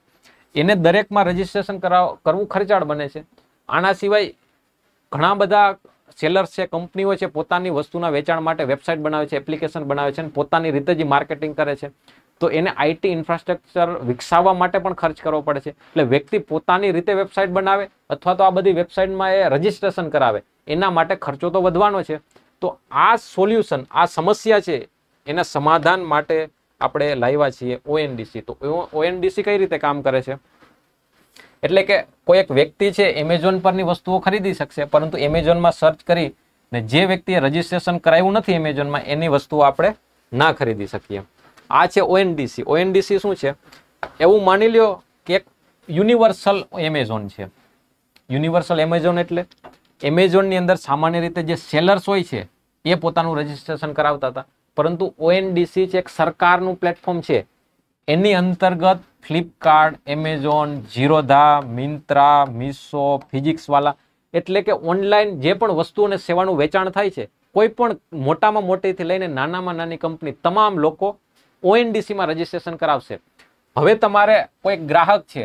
એને દરેકમાં રજીસ્ટ્રેશન કરાવ કરવું ખર્ચાળ બને છે આના સિવાય ઘણા બધા સેલર્સ છે કંપનીઓ છે પોતાની વસ્તુના વેચાણ માટે વેબસાઇટ બનાવે છે એપ્લિકેશન બનાવે છે અને પોતાની રીતે જે માર્કેટિંગ કરે છે તો એને આઈટી ઇન્ફ્રાસ્ટ્રક્ચર વિકસાવવા માટે પણ ખર્ચ કરવો પડે છે એટલે વ્યક્તિ પોતાની રીતે વેબસાઇટ બનાવે અથવા તો આ બધી વેબસાઇટમાં એ રજીસ્ટ્રેશન કરાવે એના માટે ખર્ચો તો વધવાનો છે તો આ સોલ્યુશન આ સમસ્યા છે એના સમાધાન માટે આપણે લાવ્યા છીએ ઓએનડીસી તો ઓએનડીસી કઈ રીતે કામ કરે છે એટલે કે કોઈ એક વ્યક્તિ છે એમેઝોન પરની વસ્તુઓ ખરીદી શકશે પરંતુ એમેઝોનમાં સર્ચ કરી ને જે વ્યક્તિએ રજીસ્ટ્રેશન કરાવ્યું નથી એમેઝોનમાં એની વસ્તુઓ આપણે ના ખરીદી શકીએ આ છે ઓએનડીસી ઓએનડીસી શું છે એવું માની લ્યો કે એક યુનિવર્સલ એમેઝોન છે યુનિવર્સલ એમેઝોન એટલે એમેઝોનની અંદર સામાન્ય રીતે જે સેલર્સ હોય છે એ પોતાનું રજીસ્ટ્રેશન કરાવતા હતા પરંતુ ઓએનડીસી જે એક સરકારનું પ્લેટફોર્મ છે એની અંતર્ગત ફ્લિપકાર્ટ એમેઝોન જીરોધા મિન્ત્રા મીશો ફિઝિક્સવાલા એટલે કે ઓનલાઈન જે પણ વસ્તુ અને સેવાનું વેચાણ થાય છે કોઈ પણ મોટામાં મોટીથી લઈને નાનામાં નાની કંપની તમામ લોકો ઓએનડીસીમાં રજીસ્ટ્રેશન કરાવશે હવે તમારે કોઈ ગ્રાહક છે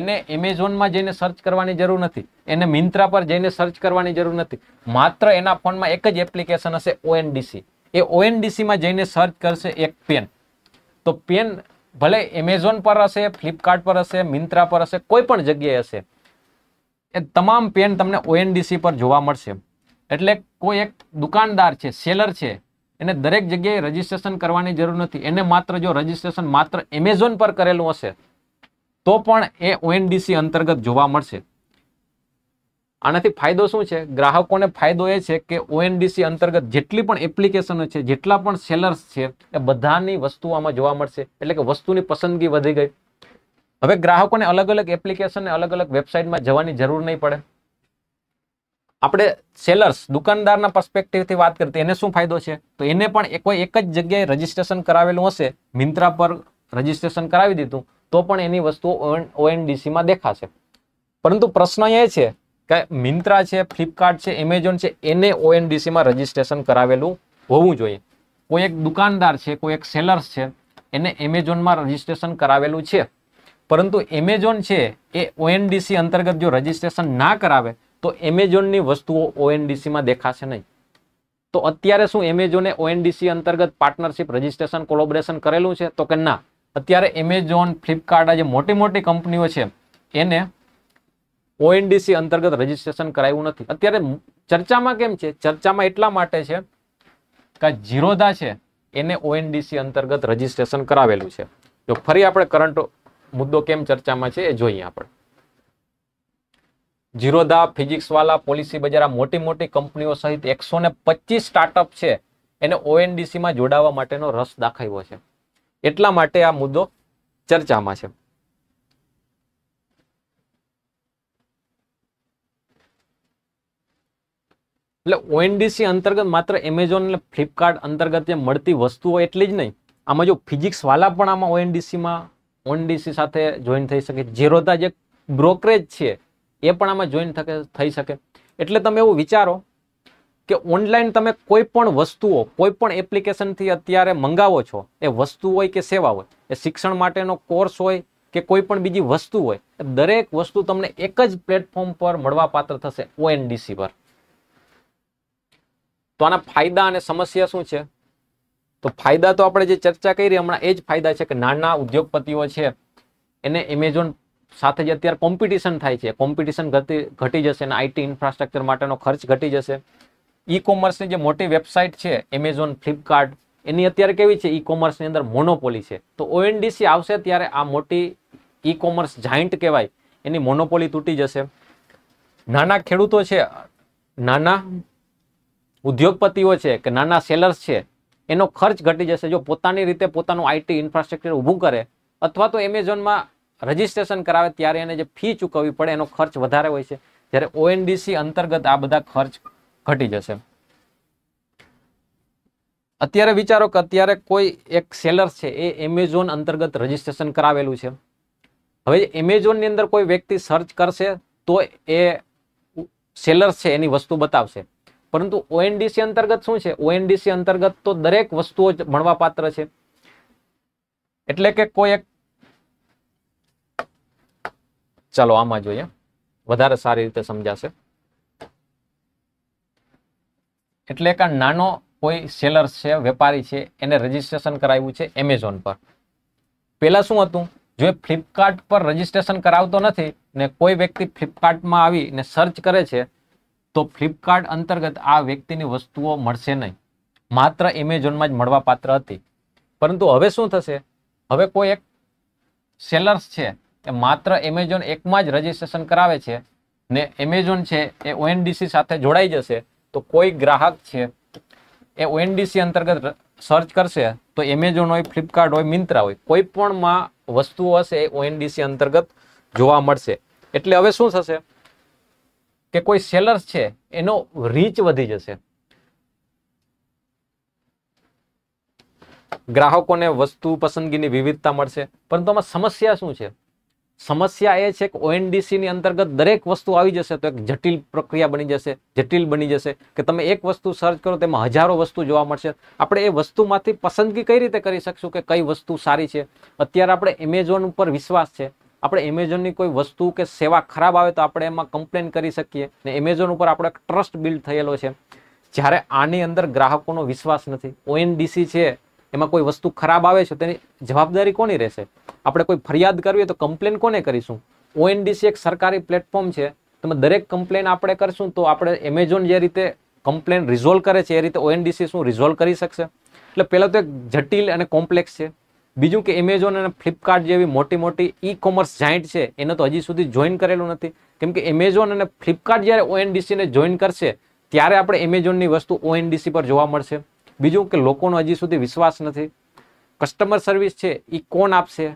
એને એમેઝોનમાં જઈને સર્ચ કરવાની જરૂર નથી એને મિન્ત્રા પર જઈને સર્ચ કરવાની જરૂર નથી માત્ર એના ફોનમાં એક જ એપ્લિકેશન હશે ઓએનડીસી એ ઓએનડીસીમાં જઈને સર્ચ કરશે એક પેન તો પેન ભલે એમેઝોન પર હશે ફ્લિપકાર્ટ પર હશે મિન્ત્રા પર હશે કોઈ પણ જગ્યાએ હશે એ તમામ પેન તમને ઓએનડીસી પર જોવા મળશે એટલે કોઈ એક દુકાનદાર છે સેલર છે એને દરેક જગ્યાએ રજીસ્ટ્રેશન કરવાની જરૂર નથી એને માત્ર જો રજીસ્ટ્રેશન માત્ર એમેઝોન પર કરેલું હશે તો પણ એ ઓએનડીસી અંતર્ગત જોવા મળશે આનાથી ફાયદો શું છે ગ્રાહકોને ફાયદો એ છે કે ઓએનડીસી અંતર્ગત જેટલી પણ એપ્લિકેશનો છે જેટલા પણ સેલર્સ છે એ બધાની વસ્તુ આમાં જોવા મળશે એટલે કે વસ્તુની પસંદગી વધી ગઈ હવે ગ્રાહકોને અલગ અલગ એપ્લિકેશન અલગ અલગ વેબસાઇટમાં જવાની જરૂર નહીં પડે આપણે સેલર્સ દુકાનદારના પર્સપેક્ટિવથી વાત કરીએ એને શું ફાયદો છે તો એને પણ કોઈ એક જ જગ્યાએ રજીસ્ટ્રેશન કરાવેલું હશે મિન્ત્રા પર રજીસ્ટ્રેશન કરાવી દીધું તો પણ એની વસ્તુ ઓએનડીસીમાં દેખાશે પરંતુ પ્રશ્ન એ છે કે મિન્ત્રા છે ફ્લિપકાર્ટ છે એમેઝોન છે એને ઓએનડીસીમાં રજીસ્ટ્રેશન કરાવેલું હોવું જોઈએ કોઈ એક દુકાનદાર છે કોઈ એક સેલર્સ છે એને એમેઝોનમાં રજીસ્ટ્રેશન કરાવેલું છે પરંતુ એમેઝોન છે એ ઓએનડીસી અંતર્ગત જો રજીસ્ટ્રેશન ના કરાવે તો એમેઝોનની વસ્તુઓ ઓએનડીસીમાં દેખાશે નહીં તો અત્યારે શું એમેઝોને ઓએનડીસી અંતર્ગત પાર્ટનરશિપ રજીસ્ટ્રેશન કોલોબરેશન કરેલું છે તો કે ના અત્યારે એમેઝોન ફ્લિપકાર્ટ આ જે મોટી મોટી કંપનીઓ છે એને ઓએનડીસી અંતર્ગત રજીસ્ટ્રેશન કરાયું નથી અત્યારે ચર્ચામાં કેમ છે ચર્ચામાં એટલા માટે છે કે જીરોધા છે એને ઓએનડીસી અંતર્ગત રજીસ્ટ્રેશન કરાવેલું છે જો ફરી આપણે કરંટ મુદ્દો કેમ ચર્ચામાં છે એ જોઈએ આપણે જીરોધા ફિઝિક્સ વાળા પોલિસી બજાર મોટી મોટી કંપનીઓ સહિત એકસો સ્ટાર્ટઅપ છે એને ઓએનડીસીમાં જોડાવા માટેનો રસ દાખવ્યો છે એટલા માટે આ મુદ્દો ચર્ચામાં છે એટલે ઓએનડીસી અંતર્ગત માત્ર એમેઝોન અને ફ્લિપકાર્ટ અંતર્ગત જે મળતી વસ્તુઓ એટલી જ નહીં આમાં જો ફિઝિક્સવાલા પણ આમાં ઓએનડીસીમાં ઓએનડીસી સાથે જોઈન થઈ શકે ઝેરોધા જે બ્રોકરેજ છે એ પણ આમાં જોઈન થકે થઈ શકે એટલે તમે એવું વિચારો કે ઓનલાઈન તમે કોઈ પણ વસ્તુઓ કોઈ પણ એપ્લિકેશનથી અત્યારે મંગાવો છો એ વસ્તુ હોય કે સેવા હોય એ શિક્ષણ માટેનો કોર્સ હોય કે કોઈ પણ બીજી વસ્તુ હોય દરેક વસ્તુ તમને એક જ પ્લેટફોર્મ પર મળવા પાત્ર થશે ઓએનડીસી પર તો આના ફાયદા અને સમસ્યા શું છે તો ફાયદા તો આપણે જે ચર્ચા કરી હમણાં એ જ ફાયદા છે કે નાના ઉદ્યોગપતિઓ છે એને એમેઝોન સાથે જે અત્યારે કોમ્પિટિશન થાય છે કોમ્પિટિશન ઘટી ઘટી જશે અને આઈટી ઇન્ફ્રાસ્ટ્રક્ચર માટેનો ખર્ચ ઘટી જશે ઈ કોમર્સની જે મોટી વેબસાઇટ છે એમેઝોન ફ્લિપકાર્ટ એની અત્યારે કેવી છે ઈ કોમર્સની અંદર મોનોપોલી છે તો ઓએનડીસી આવશે ત્યારે આ મોટી ઈ કોમર્સ જાયન્ટ કહેવાય એની મોનોપોલી તૂટી જશે નાના ખેડૂતો છે નાના ઉદ્યોગપતિઓ છે કે નાના સેલર્સ છે એનો ખર્ચ ઘટી જશે જો પોતાની રીતે પોતાનું આઈટી ઇન્ફ્રાસ્ટ્રક્ચર ઊભું કરે અથવા તો એમેઝોનમાં રજીસ્ટ્રેશન કરાવે ત્યારે એને જે ફી ચૂકવવી પડે એનો ખર્ચ વધારે હોય છે જ્યારે ઓએનડીસી અંતર્ગત આ બધા ખર્ચ ઘટી જશે અત્યારે વિચારો કે અત્યારે કોઈ એક સેલર છે એ એમેઝોન અંતર્ગત રજીસ્ટ્રેશન કરાવેલું છે હવે એમેઝોનની અંદર કોઈ વ્યક્તિ સર્ચ કરશે તો એ સેલર છે એની વસ્તુ બતાવશે પરંતુ ઓએનડીસી અંતર્ગત શું છે ઓએનડીસી અંતર્ગત તો દરેક વસ્તુઓ ભણવા પાત્ર છે એટલે કે કોઈ એક ચાલો આમાં જોઈએ વધારે સારી રીતે સમજાશે એટલે કે નાનો કોઈ સેલર છે વેપારી છે એને રજીસ્ટ્રેશન કરાવ્યું છે એમેઝોન પર પેલા શું હતું જો ફ્લિપકાર્ટ પર રજીસ્ટ્રેશન કરાવતો નથી ને કોઈ વ્યક્તિ ફ્લિપકાર્ટમાં આવીને સર્ચ કરે છે તો ફ્લિપકાર્ટ અંતર્ગત આ વ્યક્તિની વસ્તુઓ મળશે નહીં માત્ર એમેઝોનમાં જ મળવાપાત્ર હતી પરંતુ હવે શું થશે હવે કોઈ એક સેલર્સ છે એ માત્ર એમેઝોન એકમાં જ રજીસ્ટ્રેશન કરાવે છે ને એમેઝોન છે એ ઓએનડીસી સાથે જોડાઈ જશે તો કોઈ ગ્રાહક છે એ ઓએનડીસી અંતર્ગત સર્ચ કરશે તો એમેઝોન હોય ફ્લિપકાર્ટ હોય મિન્ત્રા હોય કોઈ પણમાં વસ્તુઓ હશે એ ઓએનડીસી અંતર્ગત જોવા મળશે એટલે હવે શું થશે કે કોઈ સેલર્સ છે એનો રીચ વધી જશે ગ્રાહકોને વસ્તુ પસંદગીની વિવિધતા મળશે પરંતુ આમાં સમસ્યા શું છે સમસ્યા એ છે કે ઓએનડીસી ની અંતર્ગત દરેક વસ્તુ આવી જશે તો એક જટિલ પ્રક્રિયા બની જશે જટિલ બની જશે કે તમે એક વસ્તુ સર્ચ કરો તેમાં હજારો વસ્તુ જોવા મળશે આપણે એ વસ્તુમાંથી પસંદગી કઈ રીતે કરી શકશું કે કઈ વસ્તુ સારી છે અત્યારે આપણે એમેઝોન ઉપર વિશ્વાસ છે આપણે એમેઝોનની કોઈ વસ્તુ કે સેવા ખરાબ આવે તો આપણે એમાં કમ્પ્લેન કરી શકીએ ને એમેઝોન ઉપર આપણો એક ટ્રસ્ટ બિલ્ડ થયેલો છે જ્યારે આની અંદર ગ્રાહકોનો વિશ્વાસ નથી ઓએનડીસી છે એમાં કોઈ વસ્તુ ખરાબ આવે છે તેની જવાબદારી કોની રહેશે આપણે કોઈ ફરિયાદ કરવી તો કમ્પ્લેન કોને કરીશું ઓએનડીસી એક સરકારી પ્લેટફોર્મ છે તમે દરેક કમ્પ્લેન આપણે કરશું તો આપણે એમેઝોન જે રીતે કમ્પ્લેન રિઝોલ્વ કરે છે એ રીતે ઓએનડીસી શું રિઝોલ્વ કરી શકશે એટલે પહેલાં તો એક જટિલ અને કોમ્પ્લેક્સ છે બીજું કે એમેઝોન અને ફ્લિપકાર્ટ જેવી મોટી મોટી ઈ કોમર્સ જાયન્ટ છે એને તો હજી સુધી જોઈન કરેલું નથી કેમ કે એમેઝોન અને ફ્લિપકાર્ટ જ્યારે ઓએનડીસીને જોઈન કરશે ત્યારે આપણે એમેઝોનની વસ્તુ ઓએનડીસી પર જોવા મળશે બીજું કે લોકોનો હજી સુધી વિશ્વાસ નથી કસ્ટમર સર્વિસ છે એ કોણ આપશે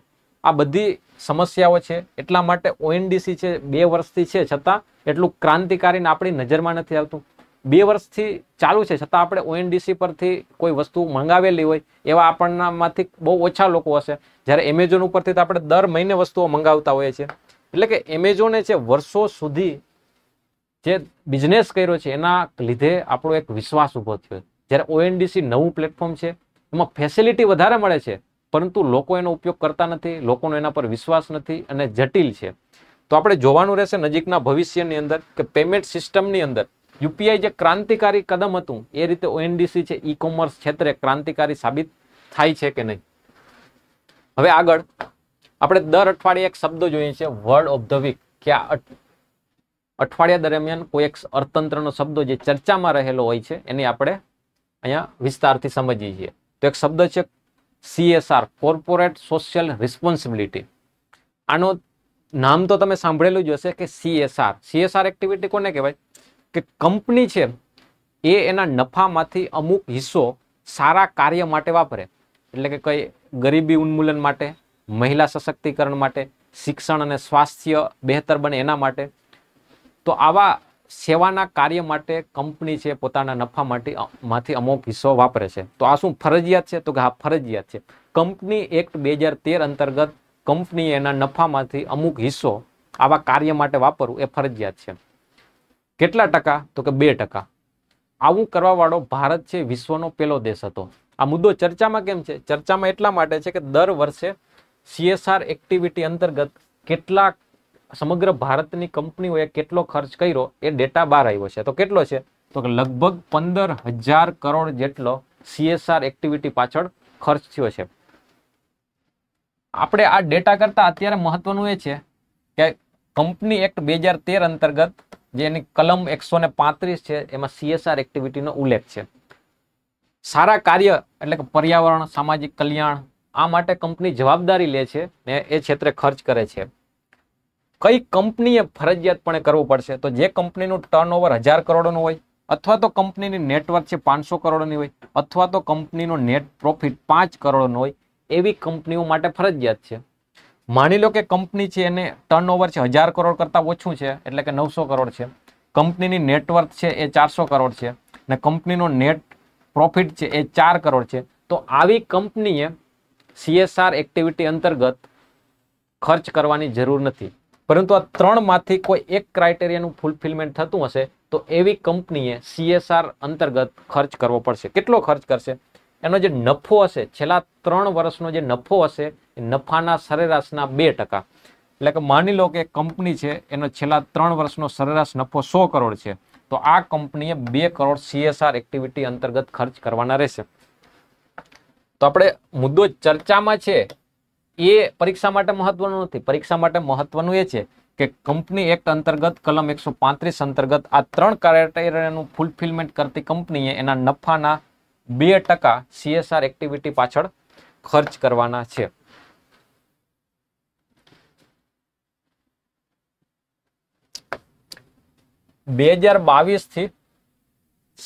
આ બધી સમસ્યાઓ છે એટલા માટે ઓએનડીસી છે બે વર્ષથી છે છતાં એટલું ક્રાંતિકારીને આપણી નજરમાં નથી આવતું બે વર્ષથી ચાલુ છે છતાં આપણે ઓએનડીસી પરથી કોઈ વસ્તુ મંગાવેલી હોય એવા આપણનામાંથી બહુ ઓછા લોકો હશે જ્યારે એમેઝોન ઉપરથી તો આપણે દર મહિને વસ્તુઓ મંગાવતા હોઈએ છીએ એટલે કે એમેઝોને છે વર્ષો સુધી જે બિઝનેસ કર્યો છે એના લીધે આપણો એક વિશ્વાસ ઊભો થયો જ્યારે ઓએનડીસી નવું પ્લેટફોર્મ છે એમાં ફેસિલિટી વધારે મળે છે પરંતુ લોકો એનો ઉપયોગ કરતા નથી લોકોનો એના પર વિશ્વાસ નથી અને જટિલ છે તો આપણે જોવાનું રહેશે નજીકના ભવિષ્યની અંદર કે પેમેન્ટ સિસ્ટમની અંદર યુપીઆઈ જે ક્રાંતિકારી કદમ હતું એ રીતે ઓએનડીસી છે ઈ કોમર્સ ક્ષેત્રે ક્રાંતિકારી સાબિત થાય છે કે નહીં હવે આગળ આપણે દર અઠવાડિયે એક શબ્દ જોઈએ છે વર્ડ ઓફ ધ વીક કે આ અઠવાડિયા દરમિયાન કોઈ એક અર્થતંત્રનો શબ્દો જે ચર્ચામાં રહેલો હોય છે એની આપણે અહીંયા વિસ્તારથી સમજીએ છીએ તો એક શબ્દ છે સીએસઆર કોર્પોરેટ સોશિયલ રિસ્પોન્સિબિલિટી આનો નામ તો તમે સાંભળેલું જ હશે કે સીએસઆર સીએસઆર એક્ટિવિટી કોને કહેવાય કે કંપની છે એ એના નફામાંથી અમુક હિસ્સો સારા કાર્ય માટે વાપરે એટલે કે કઈ ગરીબી ઉન્મૂલન માટે મહિલા સશક્તિકરણ માટે શિક્ષણ અને સ્વાસ્થ્ય બહેતર બને એના માટે તો આવા સેવાના કાર્ય માટે કંપની છે પોતાના નફા માટે માંથી અમુક હિસ્સો વાપરે છે તો આ શું ફરજિયાત છે તો કે હા ફરજિયાત છે કંપની એક્ટ બે હજાર તેર અંતર્ગત કંપનીએ એના નફામાંથી અમુક હિસ્સો આવા કાર્ય માટે વાપરવું એ ફરજિયાત છે કેટલા ટકા તો કે બે ટકા આવું કરવાવાળો ભારત છે વિશ્વનો પહેલો દેશ હતો આ મુદ્દો ચર્ચામાં કેમ છે ચર્ચામાં એટલા માટે છે કે દર વર્ષે સીએસઆર એક્ટિવિટી અંતર્ગત કેટલા સમગ્ર ભારતની કંપનીઓએ કેટલો ખર્ચ કર્યો એ ડેટા બહાર આવ્યો છે તો કેટલો છે તો કે લગભગ પંદર હજાર કરોડ જેટલો સીએસઆર એક્ટિવિટી પાછળ ખર્ચ થયો છે આપણે આ ડેટા કરતા અત્યારે મહત્વનું એ છે કે કંપની એક્ટ બે અંતર્ગત જેની કલમ એકસો પાંત્રીસ છે એમાં સીએસઆર એક્ટિવિટીનો ઉલ્લેખ છે સારા કાર્ય એટલે કે પર્યાવરણ સામાજિક કલ્યાણ આ માટે કંપની જવાબદારી લે છે ને એ ક્ષેત્રે ખર્ચ કરે છે કઈ કંપનીએ ફરજિયાતપણે કરવું પડશે તો જે કંપનીનું ટર્નઓવર હજાર કરોડનું હોય અથવા તો કંપનીની નેટવર્ક છે પાંચસો કરોડની હોય અથવા તો કંપનીનો નેટ પ્રોફિટ પાંચ કરોડનો હોય એવી કંપનીઓ માટે ફરજિયાત છે માની લો કે કંપની છે એને ટર્નઓવર છે હજાર કરોડ કરતાં ઓછું છે એટલે કે નવસો કરોડ છે કંપનીની નેટવર્ક છે એ ચારસો કરોડ છે અને કંપનીનો નેટ પ્રોફિટ છે એ ચાર કરોડ છે તો આવી કંપનીએ સીએસઆર એક્ટિવિટી અંતર્ગત ખર્ચ કરવાની જરૂર નથી પરંતુ આ ત્રણમાંથી કોઈ એક ક્રાઇટેરિયાનું ફૂલફિલમેન્ટ થતું હશે તો એવી કંપનીએ સીએસઆર અંતર્ગત ખર્ચ કરવો પડશે કેટલો ખર્ચ કરશે એનો જે નફો હશે છેલ્લા ત્રણ વર્ષનો જે નફો હશે એ નફાના સરેરાશના બે ટકા એટલે કે માની લો કે કંપની છે એનો છેલ્લા ત્રણ વર્ષનો સરેરાશ નફો સો કરોડ છે તો આ કંપનીએ બે કરોડ સીએસઆર એક્ટિવિટી અંતર્ગત ખર્ચ કરવાના રહેશે તો આપણે મુદ્દો ચર્ચામાં છે એ પરીક્ષા માટે મહત્વનું નથી પરીક્ષા માટે મહત્વનું એ છે કે કંપની એક્ટ અંતર્ગત કલમ એકસો અંતર્ગત આ ત્રણ ક્રાઇટેરિયાનું ફૂલફિલમેન્ટ કરતી કંપનીએ એના નફાના બે ટકા સીએસઆર એક્ટિવિટી પાછળ ખર્ચ કરવાના છે બે હજાર બાવીસથી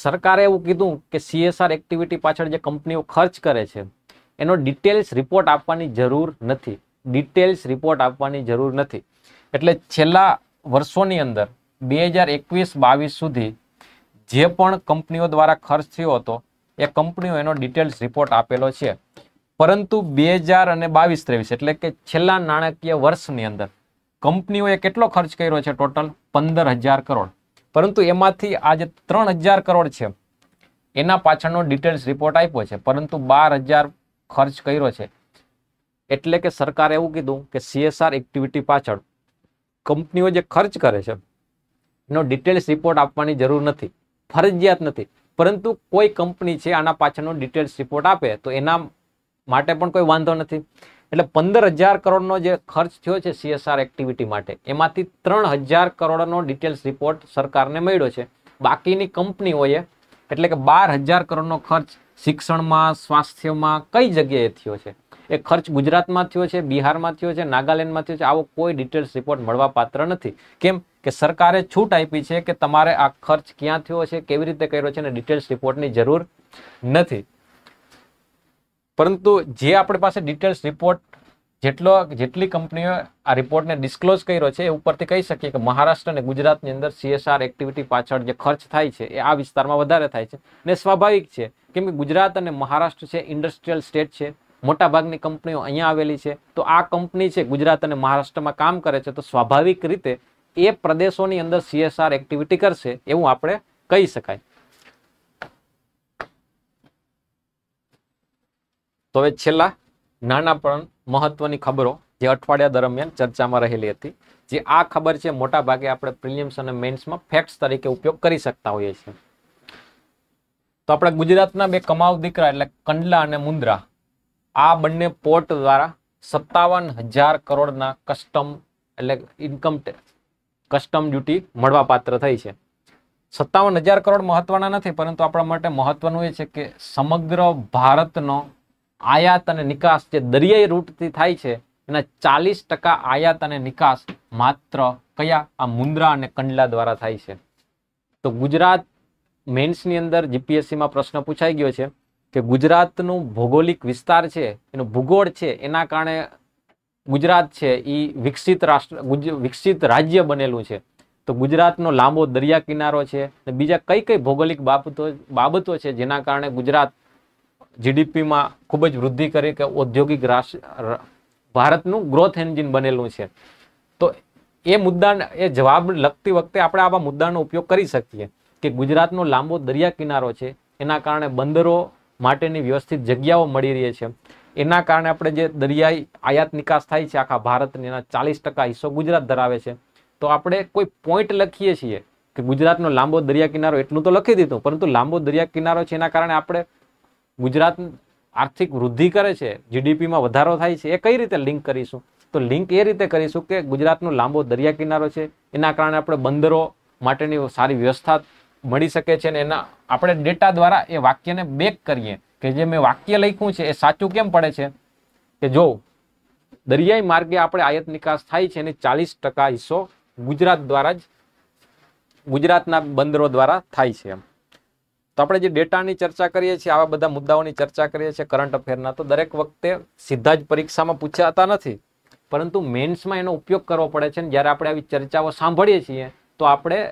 સરકારે એવું કીધું કે સીએસઆર એક્ટિવિટી પાછળ જે કંપનીઓ ખર્ચ કરે છે એનો ડિટેલ્સ રિપોર્ટ આપવાની જરૂર નથી ડિટેલ્સ રિપોર્ટ આપવાની જરૂર નથી એટલે છેલ્લા વર્ષોની અંદર બે હજાર એકવીસ બાવીસ સુધી જે પણ કંપનીઓ દ્વારા ખર્ચ થયો હતો એ કંપનીઓ એનો ડિટેલ્સ રિપોર્ટ આપેલો છે પરંતુ બે હજાર અને બાવીસ ત્રેવીસ એટલે કે છેલ્લા નાણાકીય વર્ષની અંદર કંપનીઓએ કેટલો ખર્ચ કર્યો છે ટોટલ પંદર હજાર કરોડ પરંતુ એમાંથી આ જે ત્રણ હજાર કરોડ છે એના પાછળનો ડિટેલ્સ રિપોર્ટ આપ્યો છે પરંતુ બાર હજાર ખર્ચ કર્યો છે એટલે કે સરકારે એવું કીધું કે સીએસઆર એક્ટિવિટી પાછળ કંપનીઓ જે ખર્ચ કરે છે એનો ડિટેલ્સ રિપોર્ટ આપવાની જરૂર નથી ફરજિયાત નથી પરંતુ કોઈ કંપની છે આના પાછળનો ડિટેલ્સ રિપોર્ટ આપે તો એના માટે પણ કોઈ વાંધો નથી એટલે પંદર હજાર કરોડનો જે ખર્ચ થયો છે સીએસઆર એક્ટિવિટી માટે એમાંથી ત્રણ હજાર કરોડનો ડિટેલ્સ રિપોર્ટ સરકારને મળ્યો છે બાકીની કંપનીઓએ એટલે કે બાર હજાર કરોડનો ખર્ચ શિક્ષણમાં સ્વાસ્થ્યમાં કઈ જગ્યાએ થયો છે એ ખર્ચ ગુજરાતમાં થયો છે બિહારમાં થયો છે નાગાલેન્ડમાં થયો છે આવો કોઈ ડિટેલ્સ રિપોર્ટ મળવા પાત્ર નથી કેમ કે સરકારે છૂટ આપી છે કે તમારે આ ખર્ચ ક્યાં થયો છે કેવી રીતે કર્યો છે અને ડિટેલ્સ રિપોર્ટની જરૂર નથી પરંતુ જે આપણી પાસે ડિટેલ્સ રિપોર્ટ જેટલો જેટલી કંપનીઓ આ રિપોર્ટને ડિસ્કલોઝ કર્યો છે એ ઉપરથી કહી શકીએ કે મહારાષ્ટ્ર અને ગુજરાતની અંદર સીએસઆર એક્ટિવિટી પાછળ જે ખર્ચ થાય છે એ આ વિસ્તારમાં વધારે થાય છે અને સ્વાભાવિક છે કેમ કે ગુજરાત અને મહારાષ્ટ્ર છે ઇન્ડસ્ટ્રીયલ સ્ટેટ છે મોટાભાગની કંપનીઓ અહીંયા આવેલી છે તો આ કંપની છે ગુજરાત અને મહારાષ્ટ્રમાં કામ કરે છે તો સ્વાભાવિક રીતે એ પ્રદેશોની અંદર સીએસઆર એક્ટિવિટી કરશે એવું આપણે કહી શકાય તો હવે છેલ્લા નાના પણ મહત્વની ખબરો જે અઠવાડિયા દરમિયાન ચર્ચામાં રહેલી હતી જે આ ખબર છે મોટા ભાગે આપણે પ્રિલિયમ્સ અને મેન્સમાં ફેક્ટ્સ તરીકે ઉપયોગ કરી શકતા હોઈએ છીએ તો આપણે ગુજરાતના બે કમાવ દીકરા એટલે કંડલા અને મુન્દ્રા આ બંને પોર્ટ દ્વારા સત્તાવન હજાર કરોડના કસ્ટમ એટલે ઇન્કમ ટેક્સ કસ્ટમ ડ્યુટી મળવાપાત્ર થઈ છે સત્તાવન હજાર કરોડ મહત્વના નથી પરંતુ આપણા માટે મહત્વનું એ છે કે સમગ્ર ભારતનો આયાત અને નિકાસ જે દરિયાઈ રૂટથી થાય છે એના ચાલીસ ટકા આયાત અને નિકાસ માત્ર કયા આ મુન્દ્રા અને કંડલા દ્વારા થાય છે તો ગુજરાત મેન્સની અંદર જીપીએસસીમાં પ્રશ્ન પૂછાઈ ગયો છે કે ગુજરાતનું ભૌગોલિક વિસ્તાર છે એનું ભૂગોળ છે એના કારણે ગુજરાત છે એ વિકસિત રાષ્ટ્ર વિકસિત રાજ્ય બનેલું છે તો ગુજરાતનો લાંબો દરિયા કિનારો છે અને બીજા કઈ કઈ ભૌગોલિક બાબતો બાબતો છે જેના કારણે ગુજરાત જીડીપીમાં ખૂબ જ વૃદ્ધિ કરી કે ઔદ્યોગિક રાષ્ટ્ર ભારતનું ગ્રોથ એન્જિન બનેલું છે તો એ મુદ્દા એ જવાબ લખતી વખતે આપણે આવા મુદ્દાનો ઉપયોગ કરી શકીએ કે ગુજરાતનો લાંબો દરિયા કિનારો છે એના કારણે બંદરો માટેની વ્યવસ્થિત જગ્યાઓ મળી રહી છે એના કારણે આપણે જે દરિયાઈ આયાત નિકાસ થાય છે આખા ભારતની એના ચાલીસ હિસ્સો ગુજરાત ધરાવે છે તો આપણે કોઈ પોઈન્ટ લખીએ છીએ કે ગુજરાતનો લાંબો દરિયા કિનારો એટલું તો લખી દીધું પરંતુ લાંબો દરિયા કિનારો છે એના કારણે આપણે ગુજરાત આર્થિક વૃદ્ધિ કરે છે જીડીપીમાં વધારો થાય છે એ કઈ રીતે લિંક કરીશું તો લિંક એ રીતે કરીશું કે ગુજરાતનો લાંબો દરિયા કિનારો છે એના કારણે આપણે બંદરો માટેની સારી વ્યવસ્થા મળી શકે છે ને એના આપણે ડેટા દ્વારા એ વાક્યને બેક કરીએ કે જે મેં વાક્ય લખ્યું છે એ સાચું કેમ પડે છે કે જો દરિયાઈ માર્ગે આપણે આયાત નિકાસ થાય છે અને ચાલીસ ટકા હિસ્સો ગુજરાત દ્વારા જ ગુજરાતના બંદરો દ્વારા થાય છે એમ તો આપણે જે ડેટાની ચર્ચા કરીએ છીએ આવા બધા મુદ્દાઓની ચર્ચા કરીએ છીએ કરંટ અફેરના તો દરેક વખતે સીધા જ પરીક્ષામાં પૂછાતા નથી પરંતુ મેન્સમાં એનો ઉપયોગ કરવો પડે છે જ્યારે આપણે આવી ચર્ચાઓ સાંભળીએ છીએ તો આપણે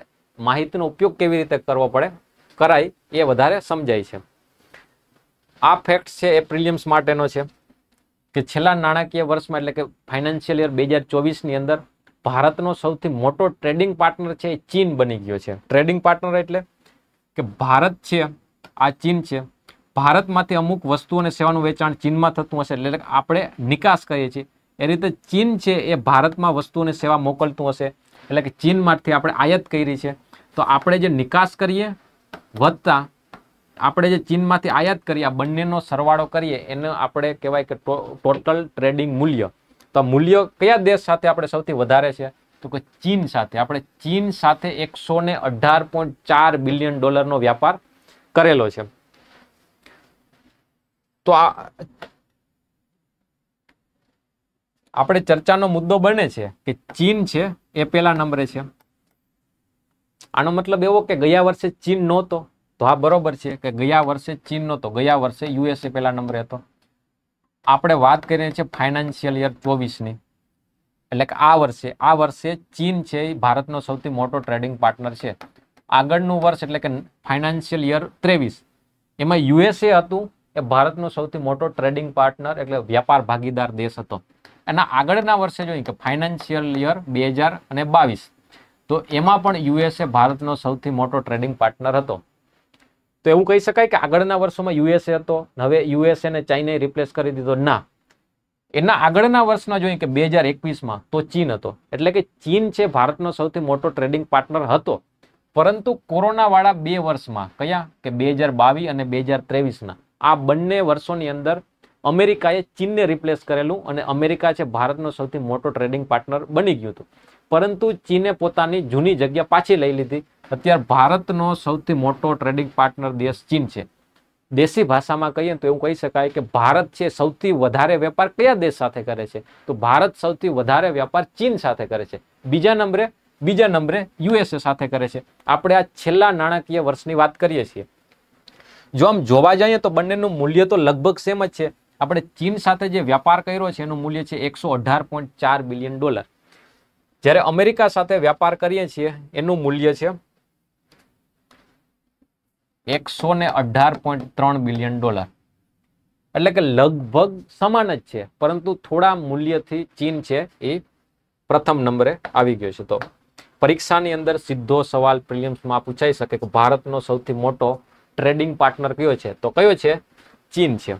માહિતીનો ઉપયોગ કેવી રીતે કરવો પડે કરાય એ વધારે સમજાય છે આ ફેક્ટ છે એ પ્રિલિયમ્સ માટેનો છે કે છેલ્લા નાણાકીય વર્ષમાં એટલે કે ફાઇનાન્શિયલ યર બે હજાર ચોવીસની અંદર ભારતનો સૌથી મોટો ટ્રેડિંગ પાર્ટનર છે એ ચીન બની ગયો છે ટ્રેડિંગ પાર્ટનર એટલે કે ભારત છે આ ચીન છે ભારતમાંથી અમુક વસ્તુ અને સેવાનું વેચાણ ચીનમાં થતું હશે એટલે આપણે નિકાસ કરીએ છીએ એ રીતે ચીન છે એ ભારતમાં વસ્તુ અને સેવા મોકલતું હશે એટલે કે ચીનમાંથી આપણે આયાત કરી છે તો આપણે જે નિકાસ કરીએ વધતાં આપણે જે ચીનમાંથી આયાત કરીએ આ બંનેનો સરવાળો કરીએ એને આપણે કહેવાય કે ટોટલ ટ્રેડિંગ મૂલ્ય તો મૂલ્ય કયા દેશ સાથે આપણે સૌથી વધારે છે તો કે ચીન સાથે આપણે ચીન સાથે એકસો ને અઢાર પોઈન્ટ ચાર બિલિયન ડોલરનો વ્યાપાર કરેલો છે તો આ આપણે ચર્ચાનો મુદ્દો બને છે કે ચીન છે એ પેલા નંબરે છે આનો મતલબ એવો કે ગયા વર્ષે ચીન નહોતો તો આ બરોબર છે કે ગયા વર્ષે ચીન તો ગયા વર્ષે યુએસએ પહેલા નંબરે હતો આપણે વાત કરીએ છીએ ફાઇનાન્શિયલ યર ચોવીસની એટલે કે આ વર્ષે આ વર્ષે ચીન છે એ ભારતનો સૌથી મોટો ટ્રેડિંગ પાર્ટનર છે આગળનું વર્ષ એટલે કે ફાઇનાન્શિયલ યર ત્રેવીસ એમાં યુએસએ હતું એ ભારતનો સૌથી મોટો ટ્રેડિંગ પાર્ટનર એટલે વ્યાપાર ભાગીદાર દેશ હતો એના આગળના વર્ષે જોઈએ કે ફાઇનાન્શિયલ યર બે હજાર અને બાવીસ તો એમાં પણ યુએસએ ભારતનો સૌથી મોટો ટ્રેડિંગ પાર્ટનર હતો તો એવું કહી શકાય કે આગળના વર્ષોમાં યુએસએ હતો હવે યુએસએ ને ચાઇનાએ રિપ્લેસ કરી દીધો ના એના આગળના વર્ષના જોઈએ કે બે હજાર એકવીસમાં તો ચીન હતો એટલે કે ચીન છે ભારતનો સૌથી મોટો ટ્રેડિંગ પાર્ટનર હતો પરંતુ કોરોનાવાળા બે વર્ષમાં કયા કે બે હજાર બાવીસ અને બે હજાર ત્રેવીસના આ બંને વર્ષોની અંદર અમેરિકાએ ચીનને રિપ્લેસ કરેલું અને અમેરિકા છે ભારતનો સૌથી મોટો ટ્રેડિંગ પાર્ટનર બની ગયું હતું પરંતુ ચીને પોતાની જૂની જગ્યા પાછી લઈ લીધી અત્યારે ભારતનો સૌથી મોટો ટ્રેડિંગ પાર્ટનર દેશ ચીન છે દેશી ભાષામાં કહીએ તો એવું કહી શકાય કે ભારત છે સૌથી વધારે વેપાર કયા દેશ સાથે કરે છે તો ભારત સૌથી વધારે વેપાર ચીન સાથે કરે છે બીજા નંબરે બીજા નંબરે યુએસએ સાથે કરે છે આપણે આ છેલ્લા નાણાકીય વર્ષની વાત કરીએ છીએ જો આમ જોવા જઈએ તો બંનેનું મૂલ્ય તો લગભગ સેમ જ છે આપણે ચીન સાથે જે વેપાર કર્યો છે એનું મૂલ્ય છે એકસો બિલિયન ડોલર જ્યારે અમેરિકા સાથે વેપાર કરીએ છીએ એનું મૂલ્ય છે એકસો ને અઢાર પોઈન્ટ ત્રણ બિલિયન ડોલર એટલે કે લગભગ સમાન જ છે પરંતુ થોડા મૂલ્યથી ચીન છે એ પ્રથમ નંબરે આવી ગયો છે તો પરીક્ષાની અંદર સીધો સવાલ પ્રિલિયમ્સમાં પૂછાઈ શકે કે ભારતનો સૌથી મોટો ટ્રેડિંગ પાર્ટનર કયો છે તો કયો છે ચીન છે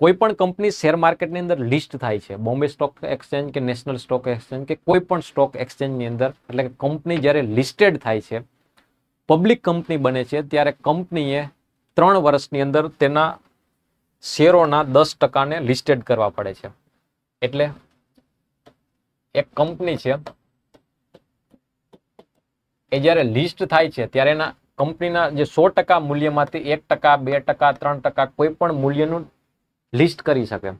કોઈ પણ કંપની શેર માર્કેટની અંદર લિસ્ટ થાય છે બોમ્બે સ્ટોક એક્સચેન્જ કે નેશનલ સ્ટોક એક્સચેન્જ કે કોઈ પણ સ્ટોક એક્સચેન્જની અંદર એટલે કે કંપની જ્યારે લિસ્ટેડ થાય છે પબ્લિક કંપની બને છે ત્યારે કંપનીએ ત્રણ વર્ષની અંદર તેના શેરોના દસ ટકાને લિસ્ટેડ કરવા પડે છે એટલે એક કંપની છે એ જ્યારે લિસ્ટ થાય છે ત્યારે એના કંપનીના જે સો ટકા મૂલ્યમાંથી એક ટકા બે ટકા ત્રણ ટકા કોઈ પણ મૂલ્યનું લિસ્ટ કરી શકે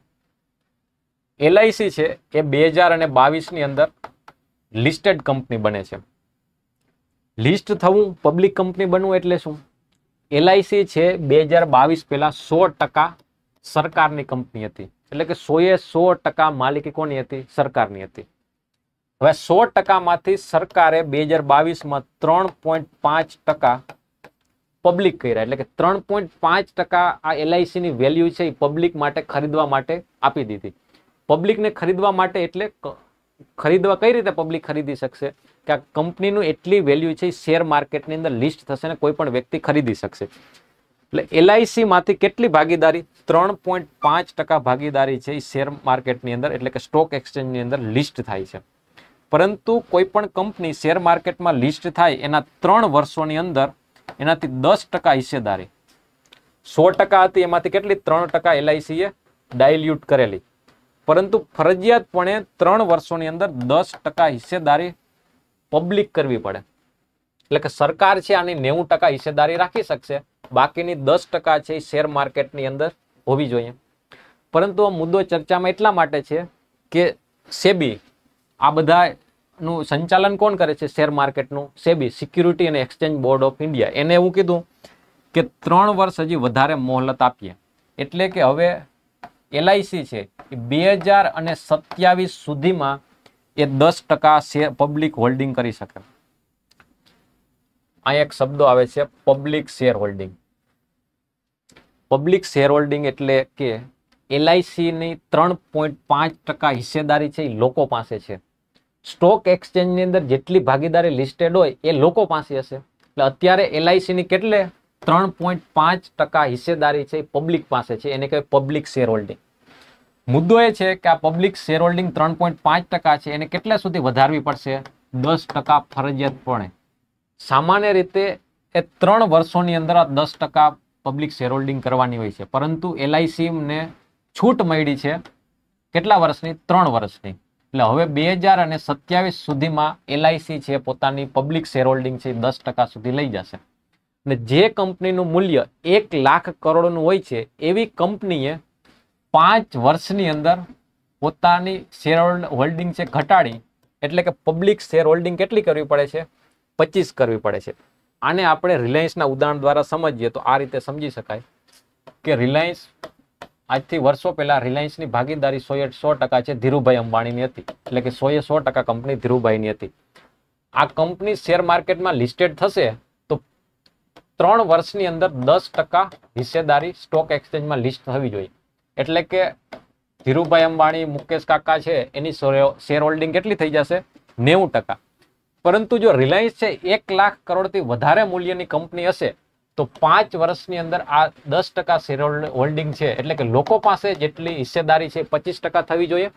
એલઆઈસી છે એ બે હજાર અને બાવીસની અંદર લિસ્ટેડ કંપની બને છે લિસ્ટ થવું પબ્લિક કંપની બનવું એટલે શું એલઆઈસી છે બે હજાર બાવીસ પહેલાં સો ટકા સરકારની કંપની હતી એટલે કે સોએ સો ટકા માલિકી કોની હતી સરકારની હતી હવે સો ટકામાંથી સરકારે બે હજાર બાવીસમાં ત્રણ પોઈન્ટ પાંચ ટકા પબ્લિક કર્યા એટલે કે ત્રણ પોઈન્ટ પાંચ ટકા આ એલઆઈસીની વેલ્યુ છે એ પબ્લિક માટે ખરીદવા માટે આપી દીધી પબ્લિકને ખરીદવા માટે એટલે ખરીદવા કઈ રીતે પબ્લિક ખરીદી શકશે કે આ કંપનીનું એટલી વેલ્યુ છે શેર માર્કેટની અંદર લિસ્ટ થશે ને કોઈ પણ વ્યક્તિ ખરીદી શકશે એટલે એલઆઈસીમાંથી કેટલી ભાગીદારી ત્રણ પોઈન્ટ પાંચ ટકા ભાગીદારી છે એ શેર માર્કેટની અંદર એટલે કે સ્ટોક એક્સચેન્જની અંદર લિસ્ટ થાય છે પરંતુ કોઈ પણ કંપની શેર માર્કેટમાં લિસ્ટ થાય એના ત્રણ વર્ષોની અંદર એનાથી દસ ટકા હિસ્સેદારી સો ટકા હતી એમાંથી કેટલી ત્રણ ટકા એલઆઈસીએ ડાયલ્યુટ કરેલી પરંતુ ફરજિયાતપણે ત્રણ વર્ષોની અંદર દસ ટકા હિસ્સેદારી પબ્લિક કરવી પડે એટલે કે સરકાર છે આની નેવું ટકા હિસ્સેદારી રાખી શકશે બાકીની દસ ટકા છે એ શેર માર્કેટની અંદર હોવી જોઈએ પરંતુ આ મુદ્દો ચર્ચામાં એટલા માટે છે કે સેબી આ બધાનું સંચાલન કોણ કરે છે શેર માર્કેટનું સેબી સિક્યુરિટી અને એક્સચેન્જ બોર્ડ ઓફ ઇન્ડિયા એને એવું કીધું કે ત્રણ વર્ષ હજી વધારે મોહલત આપીએ એટલે કે હવે એલઆઈસી છે એ બે હજાર અને સત્યાવીસ સુધીમાં એ દસ ટકા શેર પબ્લિક હોલ્ડિંગ કરી શકે આ એક શબ્દો આવે છે public share holding public share holding એટલે કે એલઆઈસીની ત્રણ પોઈન્ટ પાંચ ટકા હિસ્સેદારી છે એ લોકો પાસે છે સ્ટોક એક્સચેન્જની અંદર જેટલી ભાગીદારી લિસ્ટેડ હોય એ લોકો પાસે હશે એટલે અત્યારે એલઆઈસીની કેટલે ત્રણ પોઈન્ટ પાંચ ટકા હિસ્સેદારી છે પબ્લિક પાસે છે એને કહેવાય પબ્લિક શેર હોલ્ડિંગ મુદ્દો એ છે કે આ પબ્લિક શેર હોલ્ડિંગ ત્રણ પોઈન્ટ પાંચ ટકા છે એને કેટલા સુધી વધારવી પડશે દસ ટકા ફરજિયાતપણે સામાન્ય રીતે એ ત્રણ વર્ષોની અંદર આ દસ ટકા પબ્લિક શેર હોલ્ડિંગ કરવાની હોય છે પરંતુ એલઆઈસીને છૂટ મળી છે કેટલા વર્ષની ત્રણ વર્ષની એટલે હવે બે હજાર અને સત્યાવીસ સુધીમાં એલઆઈસી છે પોતાની પબ્લિક શેર હોલ્ડિંગ છે દસ ટકા સુધી લઈ જશે ને જે કંપનીનું મૂલ્ય એક લાખ કરોડનું હોય છે એવી કંપનીએ પાંચ વર્ષની અંદર પોતાની શેર હોલ્ડિંગ છે ઘટાડી એટલે કે પબ્લિક શેર હોલ્ડિંગ કેટલી કરવી પડે છે પચીસ કરવી પડે છે આને આપણે રિલાયન્સના ઉદાહરણ દ્વારા સમજીએ તો આ રીતે સમજી શકાય કે રિલાયન્સ આજથી વર્ષો પહેલાં રિલાયન્સની ભાગીદારી સોએ સો ટકા છે ધીરુભાઈ અંબાણીની હતી એટલે કે સોએ સો ટકા કંપની ધીરુભાઈની હતી આ કંપની શેર માર્કેટમાં લિસ્ટેડ થશે ત્રણ વર્ષની અંદર દસ ટકા હિસ્સેદારી સ્ટોક એક્સચેન્જમાં લિસ્ટ થવી જોઈએ એટલે કે ધીરુભાઈ અંબાણી મુકેશ કાકા છે એની શેર હોલ્ડિંગ કેટલી થઈ જશે નેવું ટકા પરંતુ જો રિલાયન્સ છે એક લાખ કરોડથી વધારે મૂલ્યની કંપની હશે તો પાંચ વર્ષની અંદર આ દસ ટકા શેર હોલ્ડિંગ છે એટલે કે લોકો પાસે જેટલી હિસ્સેદારી છે પચીસ ટકા થવી જોઈએ